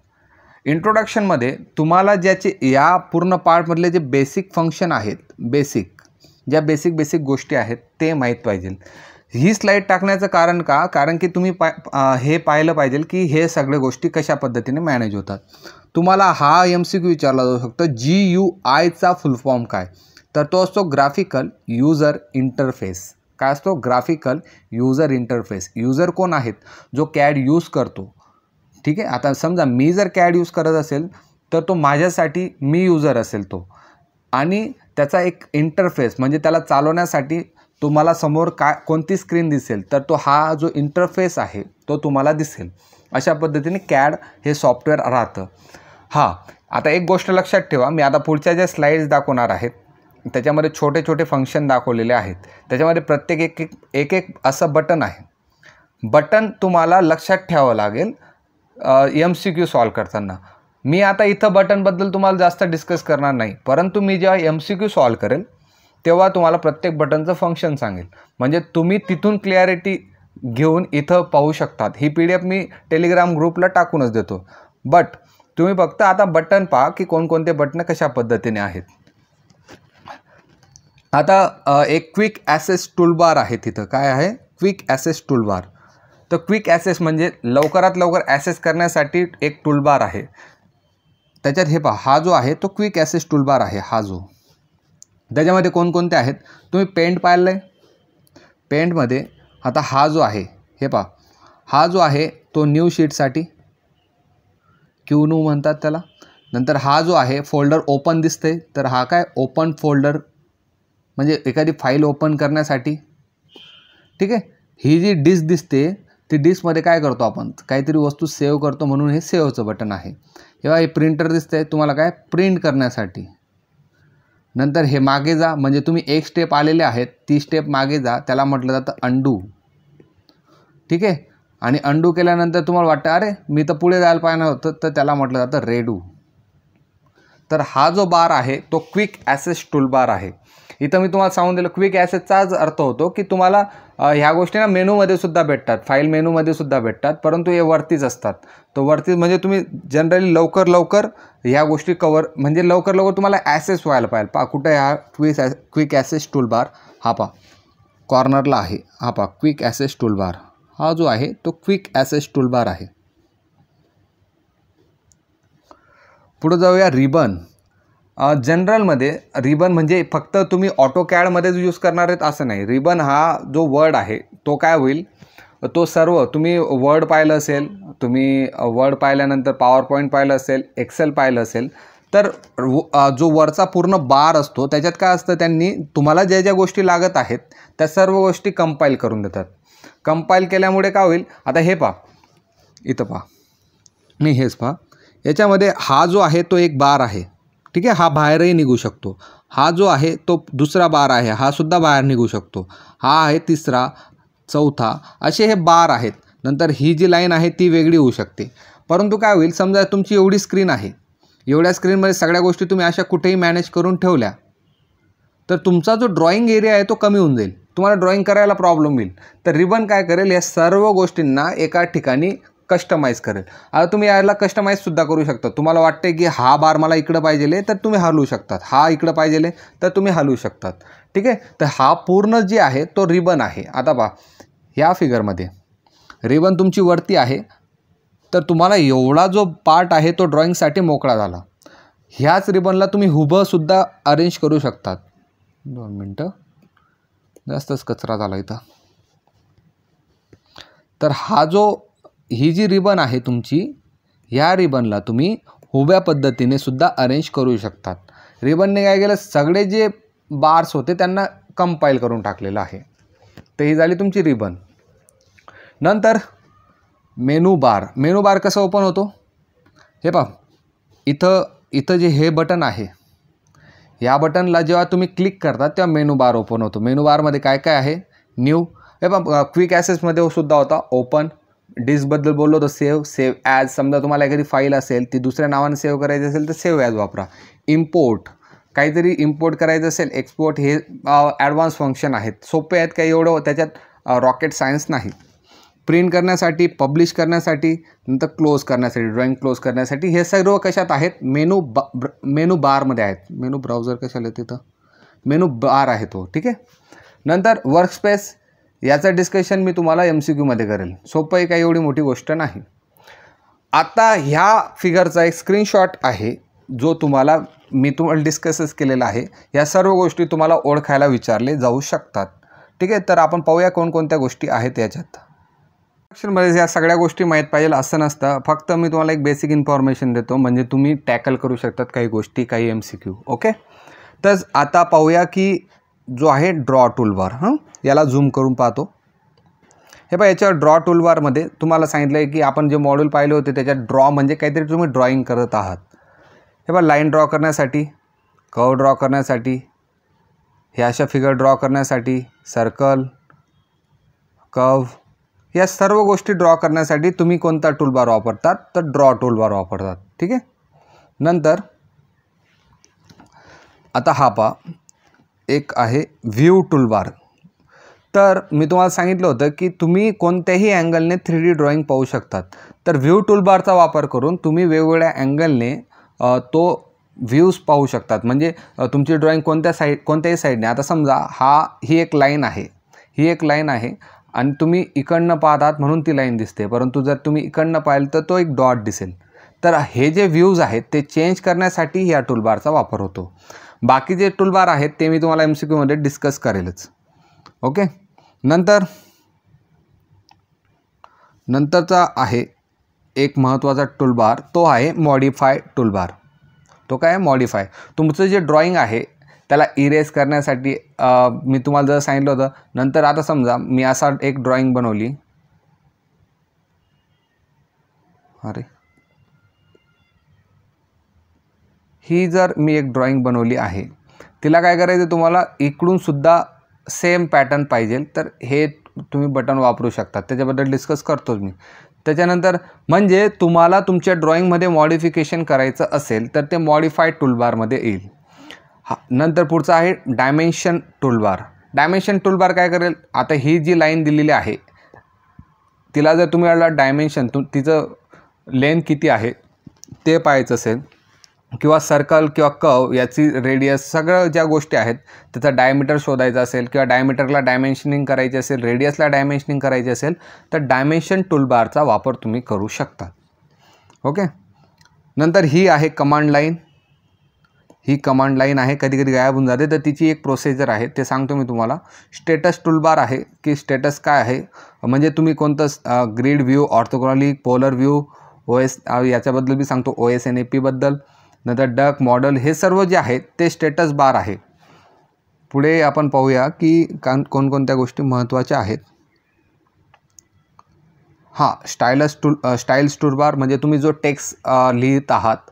इंट्रोडक्शनमध्ये तुम्हाला ज्याचे या पूर्ण पार्टमधले जे बेसिक फंक्शन आहेत बेसिक ज्या बेसिक बेसिक गोष्टी आहेत ते माहीत पाहिजे ही स्लाईड टाकण्याचं कारण का कारण की तुम्ही पा हे पाहिलं पाहिजे की हे सगळे गोष्टी कशा पद्धतीने मॅनेज होतात तुम्हाला हा एम सी क्यू विचारला जाऊ शकतो जी यू आयचा फुल फॉर्म काय तर तो असतो ग्राफिकल यूजर इंटरफेस काय असतो ग्राफिकल युजर इंटरफेस युजर कोण आहेत जो कॅड यूज करतो ठीक आहे आता समजा मी जर कॅड यूज करत असेल तर तो माझ्यासाठी मी युजर असेल तो आणि त्याचा एक इंटरफेस म्हणजे त्याला चालवण्यासाठी तुम्हाला समोर काय कोणती स्क्रीन दिसेल तर तो हा जो इंटरफेस आहे तो तुम्हाला दिसेल अशा पद्धतीने कॅड हे सॉफ्टवेअर राहतं हां आता एक गोष्ट लक्षात ठेवा मी आता पुढच्या ज्या स्लाईड्स दाखवणार आहेत त्याच्यामध्ये छोटे छोटे फंक्शन दाखवलेले आहेत त्याच्यामध्ये प्रत्येक एक एक एक एक असं बटन आहे बटन तुम्हाला लक्षात ठेवावं लागेल एम सी क्यू सॉल्व करताना मी आता इथं बटनबद्दल तुम्हाला जास्त डिस्कस करणार नाही परंतु मी जेव्हा एम सी क्यू सॉल्व करेल तेव्हा तुम्हाला प्रत्येक बटनचं फंक्शन सांगेल म्हणजे तुम्ही तिथून क्लिअरिटी घेऊन इथं पाहू शकतात ही पी डी एफ मी टेलिग्राम ग्रुपला टाकूनच देतो बट तुम्ही फक्त आता बटन पहा की कोणकोणते बटनं कशा पद्धतीने आहेत आता एक क्विक ॲसेस टूलबार आहे तिथं काय आहे क्विक ॲसेस टूलबार तर क्विक ॲसेस म्हणजे लवकरात लवकर ॲसेस करण्यासाठी एक टूलबार आहे त्याच्यात हे पहा हा जो आहे तो क्विक ॲसेस टूलबार आहे हा जो त्याच्यामध्ये कोणकोणते आहेत तुम्ही पेंट पाहिलं आहे पेंटमध्ये आता हा जो आहे हे पहा हा जो आहे तो न्यू शीटसाठी क्यू नू म्हणतात त्याला नंतर हा जो आहे फोल्डर ओपन दिसते तर हा काय ओपन फोल्डर म्हणजे एखादी फाईल ओपन करण्यासाठी ठीक आहे ही जी डिस्क दिसते ती डिस्कमध्ये काय करतो आपण काहीतरी वस्तू सेव्ह करतो म्हणून हे सेव्हचं बटन आहे किंवा हे प्रिंटर दिसतं तुम्हाला काय प्रिंट करण्यासाठी नंतर हे मागे जा म्हणजे तुम्ही एक स्टेप आलेले आहेत ती स्टेप मागे जा त्याला म्हटलं जातं अंडू ठीक आहे आणि अंडू केल्यानंतर तुम्हाला वाटतं अरे मी तर पुढे जायला पाहिजे होतं तर त्याला म्हटलं जातं रेडू तर हा जो बार आहे तो क्विक ॲसेस टूल बार आहे इथं मी तुम्हाला सांगून दिलं क्विक ॲसेसचाच अर्थ होतो की तुम्हाला ह्या गोष्टी ना मेनूमध्ये सुद्धा भेटतात फाईल मेनूमध्ये सुद्धा भेटतात परंतु हे वरतीच असतात तो वरतीच म्हणजे तुम्ही जनरली लवकर लवकर ह्या गोष्टी कवर म्हणजे लवकर लवकर तुम्हाला ॲसेस व्हायला पाहिजे पा कुठं हा क्विक क्विक ॲसेस टूलबार हा पा कॉर्नरला आहे हा पा क्विक ॲसेस टूलबार हा जो आहे तो क्विक ॲसेस टूलबार आहे पुढं जाऊया रिबन जनरलमध्ये रिबन म्हणजे फक्त तुम्ही ऑटो कॅडमध्येच यूज करणार आहेत असं नाही रिबन हा जो वर्ड आहे तो काय होईल तो सर्व तुम्ही वर्ड पाहिलं असेल तुम्ही वर्ड पाहिल्यानंतर पॉवर पॉईंट पाहिलं असेल एक्सेल पाहिलं असेल तर जो वरचा पूर्ण बार असतो त्याच्यात काय असतं त्यांनी तुम्हाला ज्या ज्या गोष्टी लागत आहेत त्या सर्व गोष्टी कंपाईल करून देतात कंपाईल केल्यामुळे काय होईल आता हे पहा इथं पहा मी हेच पहा याच्यामध्ये हा जो आहे तो एक बार आहे ठीक आहे हा बाहेरही निघू शकतो हा जो आहे तो दुसरा बार आहे हा सुद्धा बाहेर निघू शकतो हा आहे तिसरा चौथा असे हे बार आहेत नंतर ही जी लाईन आहे ती वेगळी होऊ शकते परंतु काय होईल समजा तुमची एवढी स्क्रीन आहे एवढ्या स्क्रीनमध्ये सगळ्या गोष्टी तुम्ही अशा कुठेही मॅनेज करून ठेवल्या तर तुमचा जो ड्रॉइंग एरिया आहे तो कमी होऊन जाईल तुम्हाला ड्रॉइंग करायला प्रॉब्लेम येईल तर रिबन काय करेल या सर्व गोष्टींना एका ठिकाणी कस्टमाइज करेल आता तुम्ही याला कस्टमाइजसुद्धा करू शकता तुम्हाला वाटते की हा बार मला इकडं पाहिजे तर तुम्ही हलवू शकतात हा इकडं पाहिजे तर तुम्ही हलवू शकतात ठीक आहे तर हा पूर्ण जे आहे तो रिबन आहे आता पहा ह्या फिगरमध्ये रिबन तुमची वरती आहे तर तुम्हाला एवढा जो पार्ट आहे तो ड्रॉइंगसाठी मोकळा झाला ह्याच रिबनला तुम्ही हुबंसुद्धा अरेंज करू शकतात दोन मिनटं जास्तच कचरा झाला इथं तर हा जो ही जी रिबन आहे तुमची ह्या रिबनला तुम्ही उभ्या पद्धतीने सुद्धा अरेंज करू शकतात रिबनने काय केलं सगळे जे बार्स होते त्यांना कंपाईल करून टाकलेलं आहे तर ही झाली तुमची रिबन नंतर मेनू बार मेनू बार कसं ओपन होतो हे पहा इथं इथं जे हे बटन आहे या बटनला जेव्हा तुम्ही क्लिक करता तेव्हा मेनू बार ओपन होतो मेनू बारमध्ये काय काय आहे न्यू हे पहा क्विक ॲसेसमध्ये सुद्धा होता ओपन डिस्कबद्दल बोललो तर सेव्ह सेव्ह ॲज समजा तुम्हाला एखादी फाईल असेल ती दुसऱ्या नावाने सेव्ह करायची असेल तर सेव्ह ॲज वापरा इम्पोर्ट काहीतरी इम्पोर्ट करायचं असेल एक्सपोर्ट हे ॲडव्हान्स फंक्शन आहेत सोपे आहेत काही एवढं त्याच्यात रॉकेट सायन्स नाही प्रिंट करण्यासाठी पब्लिश करण्यासाठी नंतर क्लोज करण्यासाठी ड्रॉइंग क्लोज करण्यासाठी हे सर्व कशात आहेत मेनू बा मेनू बारमध्ये आहेत मेनू ब्राउझर कशाला तिथं मेनू बार आहे तो ठीक आहे नंतर वर्कस्पेस याचं डिस्कशन मी तुम्हाला एम सी क्यूमध्ये करेल सोपं काही एवढी मोठी गोष्ट नाही आता ह्या फिगरचा एक स्क्रीनशॉट आहे जो तुम्हाला मी तुम्हाला डिस्कसच केलेला आहे या सर्व गोष्टी तुम्हाला ओळखायला विचारले जाऊ शकतात ठीक आहे तर आपण पाहूया कोणकोणत्या गोष्टी आहेत याच्यात मध्ये या सगळ्या गोष्टी माहीत पाहिजे असं नसतं फक्त मी तुम्हाला एक बेसिक इन्फॉर्मेशन देतो म्हणजे तुम्ही टॅकल करू शकतात काही गोष्टी काही एम सी क्यू ओके तर आता पाहूया की जो आहे ड्रॉ टूलबार हां याला झूम करून पाहतो हे पहा याच्या ड्रॉ टूलबारमध्ये तुम्हाला सांगितलं आहे की आपण जे मॉड्यूल पाहिले होते त्याच्यात ड्रॉ म्हणजे काहीतरी तुम्ही ड्रॉईंग करत आहात हे बघा लाईन ड्रॉ करण्यासाठी कव ड्रॉ करण्यासाठी हे अशा फिगर ड्रॉ करण्यासाठी सर्कल कव या सर्व गोष्टी ड्रॉ करण्यासाठी तुम्ही कोणता टूलबार वापरतात तर ड्रॉ टूलबार वापरतात ठीक आहे नंतर आता हा पा एक आहे व्ह्यू टूलबार तर मी तुम्हाला सांगितलं होतं की तुम्ही कोणत्याही अँगलने थ्री डी ड्रॉइंग पाहू शकतात तर व्ह्यू टूलबारचा वापर करून तुम्ही वेगवेगळ्या अँगलने तो व्ह्यूज पाहू शकतात म्हणजे तुमची ड्रॉइंग कोणत्या साईड कोणत्याही साईडने आता समजा हा ही एक लाईन आहे ही एक लाईन आहे आणि तुम्ही इकडनं पाहतात म्हणून ती लाईन दिसते परंतु जर तुम्ही इकडनं पाहिलं तर तो एक डॉट दिसेल तर हे जे व्ह्यूज आहेत ते चेंज करण्यासाठी ह्या टूलबारचा वापर होतो बाकी बाकीचे टूलबार आहेत ते मी तुम्हाला एम सी क्यूमध्ये डिस्कस करेलच ओके नंतर नंतरचा आहे एक महत्त्वाचा टूलबार तो आहे मॉडिफाय टूलबार तो काय आहे मॉडिफाय तुमचं जे ड्रॉइंग आहे त्याला इरेज करण्यासाठी मी तुम्हाला जर सांगितलं होतं नंतर आता समजा मी असा एक ड्रॉइंग बनवली अरे ही जर मी एक ड्रॉईंग बनवली आहे तिला काय करायचं तुम्हाला इकडूनसुद्धा सेम पॅटर्न पाहिजे तर हे तुम्ही बटन वापरू शकता त्याच्याबद्दल डिस्कस करतोच मी त्याच्यानंतर म्हणजे तुम्हाला तुमच्या ड्रॉईंगमध्ये मॉडिफिकेशन करायचं असेल तर ते मॉडिफाईड टूलबारमध्ये येईल हा नंतर पुढचं आहे डायमेन्शन टूलबार डायमेन्शन टूलबार काय करेल आता ही जी लाईन दिलेली आहे तिला जर तुम्ही डायमेन्शन तुम तिचं लेन किती आहे ते पाहायचं असेल किंवा सर्कल किंवा कव याची रेडियस सगळं ज्या गोष्टी आहेत त्याचा डायमीटर शोधायचा असेल किंवा डायमीटरला डायमेन्शनिंग करायची असेल रेडियसला डायमेन्शनिंग करायची असेल तर डायमेन्शन टूलबारचा वापर तुम्ही करू शकता ओके नंतर ही आहे कमांड लाईन ही कमांड लाईन आहे कधी कधी गायब होऊन जाते तर तिची एक प्रोसिजर आहे ते सांगतो मी तुम्हाला स्टेटस टूलबार आहे की स्टेटस काय आहे म्हणजे तुम्ही कोणतं grid view orthographic polar view O S याच्याबद्दल मी सांगतो ओ एस एन ए पीबद्दल नंतर डक मॉडल हे सर्व जे आहेत ते स्टेटस बार आहे पुढे आपण पाहूया की कान कोणकोणत्या गोष्टी महत्त्वाच्या आहेत हां स्टायलस स्टाईल स्टाईल्स बार म्हणजे तुम्ही जो टेक्स लिहित आहात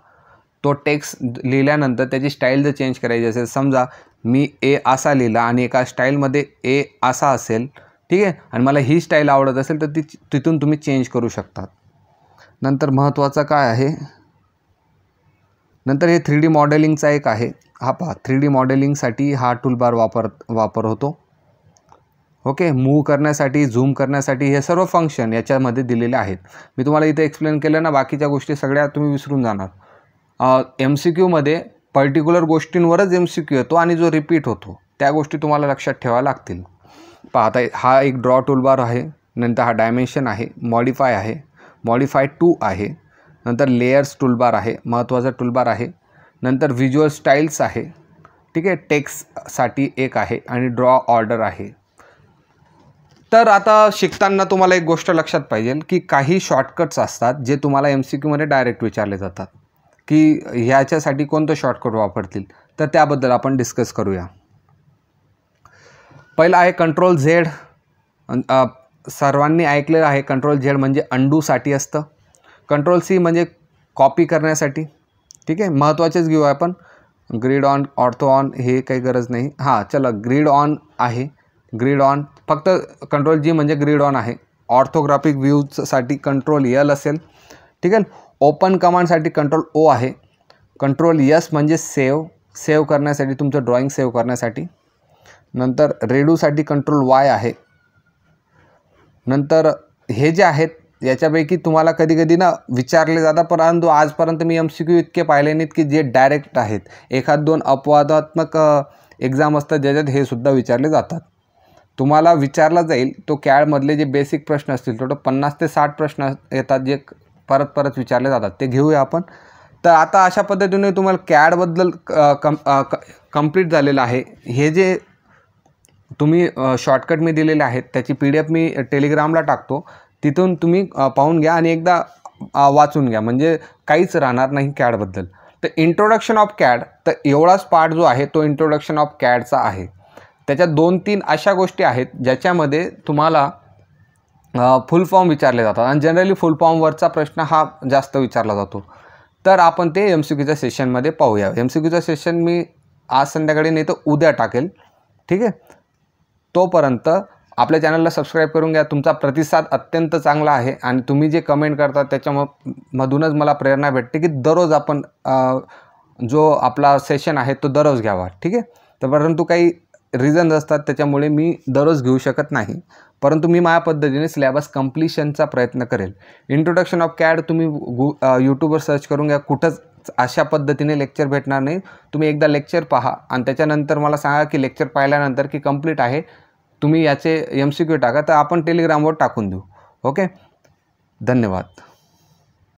तो टेक्स लिहिल्यानंतर त्याची स्टाईल जर चेंज करायची असेल समजा मी ए असा लिहिला आणि एका स्टाईलमध्ये ए असा असेल ठीक आहे आणि मला ही स्टाईल आवडत असेल तर ती तिथून तुम्ही चेंज करू शकतात नंतर महत्त्वाचं काय आहे नंतर हे थ्री डी मॉडेलिंगचा एक आहे हा पहा थ्री डी मॉडेलिंगसाठी हा टूलबार वापर वापर होतो ओके मूव करण्यासाठी झूम करण्यासाठी हे सर्व फंक्शन याच्यामध्ये दिलेले आहेत मी तुम्हाला इथे एक्सप्लेन केलं ना बाकीच्या गोष्टी सगळ्या तुम्ही विसरून जाणार एम सी क्यूमध्ये पर्टिक्युलर गोष्टींवरच एम सी क्यू येतो आणि जो रिपीट होतो त्या गोष्टी तुम्हाला लक्षात ठेवा लागतील पहा आता हा एक ड्रॉ टूलबार आहे नंतर हा डायमेन्शन आहे मॉडिफाय आहे मॉडिफाय टू आहे नंतर लेयर्स टूलबार आहे महत्त्वाचा टूलबार आहे नंतर व्हिज्युअल स्टाईल्स आहे ठीक आहे टेक्स्टसाठी एक आहे आणि ड्रॉ ऑर्डर आहे तर आता शिकताना तुम्हाला एक गोष्ट लक्षात पाहिजे की काही शॉर्टकट्स असतात जे तुम्हाला एम सी क्यूमध्ये डायरेक्ट विचारले जातात की ह्याच्यासाठी कोणतं शॉर्टकट वापरतील तर त्याबद्दल आपण डिस्कस करूया पहिलं आहे कंट्रोल झेड सर्वांनी ऐकलेलं आहे कंट्रोल झेड म्हणजे अंडूसाठी असतं कंट्रोल सी म्हणजे कॉपी करण्यासाठी ठीक आहे महत्त्वाचेच घेऊ आपण ग्रीड ऑन ऑर्थो ऑन हे काही गरज नाही हां चला ग्रीड ऑन आहे ग्रीड ऑन फक्त कंट्रोल जी म्हणजे ग्रीड ऑन आहे ऑर्थोग्राफिक व्ह्यूजसाठी कंट्रोल यल असेल ठीक आहे ओपन कमांडसाठी कंट्रोल ओ आहे कंट्रोल यस म्हणजे सेव सेव्ह करण्यासाठी तुमचं ड्रॉइंग सेव्ह करण्यासाठी नंतर रेडूसाठी कंट्रोल वाय आहे नंतर हे जे आहेत याच्यापैकी तुम्हाला कधी कधी ना विचारले जातात परंतु आजपर्यंत मी एम सी क्यू इतके पाहिले नाहीत की जे डायरेक्ट आहेत एखाद दोन अपवादात्मक एक्झाम असतात ज्याच्यात हे सुद्धा विचारले जातात तुम्हाला विचारला जाईल तो कॅडमधले जे बेसिक प्रश्न असतील टोटल पन्नास ते साठ प्रश्न येतात जे परत परत विचारले जातात ते घेऊया आपण तर आता अशा पद्धतीने तुम्हाला कॅडबद्दल कम कम्प्लीट झालेलं आहे हे जे तुम्ही शॉर्टकट मी दिलेले आहेत त्याची पी डी एफ मी टेलिग्रामला टाकतो तिथून तुम्ही पाहून घ्या आणि एकदा वाचून घ्या म्हणजे काहीच राहणार नाही कॅडबद्दल तर इंट्रोडक्शन ऑफ कॅड तर एवढाच पार्ट जो आहे तो इंट्रोडक्शन ऑफ कॅडचा आहे त्याच्यात दोन तीन अशा गोष्टी आहेत ज्याच्यामध्ये तुम्हाला फुल फॉर्म विचारले जातात आणि जनरली फुल फॉर्मवरचा प्रश्न हा जास्त विचारला जातो तर आपण ते एम सी क्यूच्या सेशनमध्ये पाहूया एम सी क्यूचं सेशन मी आज संध्याकाळी नाही तर उद्या टाकेल ठीक आहे तोपर्यंत आपल्या चॅनलला सबस्क्राईब करून घ्या तुमचा प्रतिसाद अत्यंत चांगला आहे आणि तुम्ही जे कमेंट करता त्याच्या मधूनच मला प्रेरणा भेटते की दररोज आपण जो आपला सेशन आहे तो दररोज घ्यावा ठीक आहे तर परंतु काही रिझन्स असतात त्याच्यामुळे मी दररोज घेऊ शकत नाही परंतु मी माझ्या पद्धतीने सिलेबस कम्प्लिशनचा प्रयत्न करेल इंट्रोडक्शन ऑफ कॅड तुम्ही गु यूट्यूबवर सर्च करून घ्या कुठंच अशा पद्धतीने लेक्चर भेटणार नाही तुम्ही एकदा लेक्चर पहा आणि त्याच्यानंतर मला सांगा की लेक्चर पाहिल्यानंतर की कम्प्लीट आहे तुम्ही याचे एम सी क्यू टाका तर आपण टेलिग्रामवर टाकून देऊ ओके धन्यवाद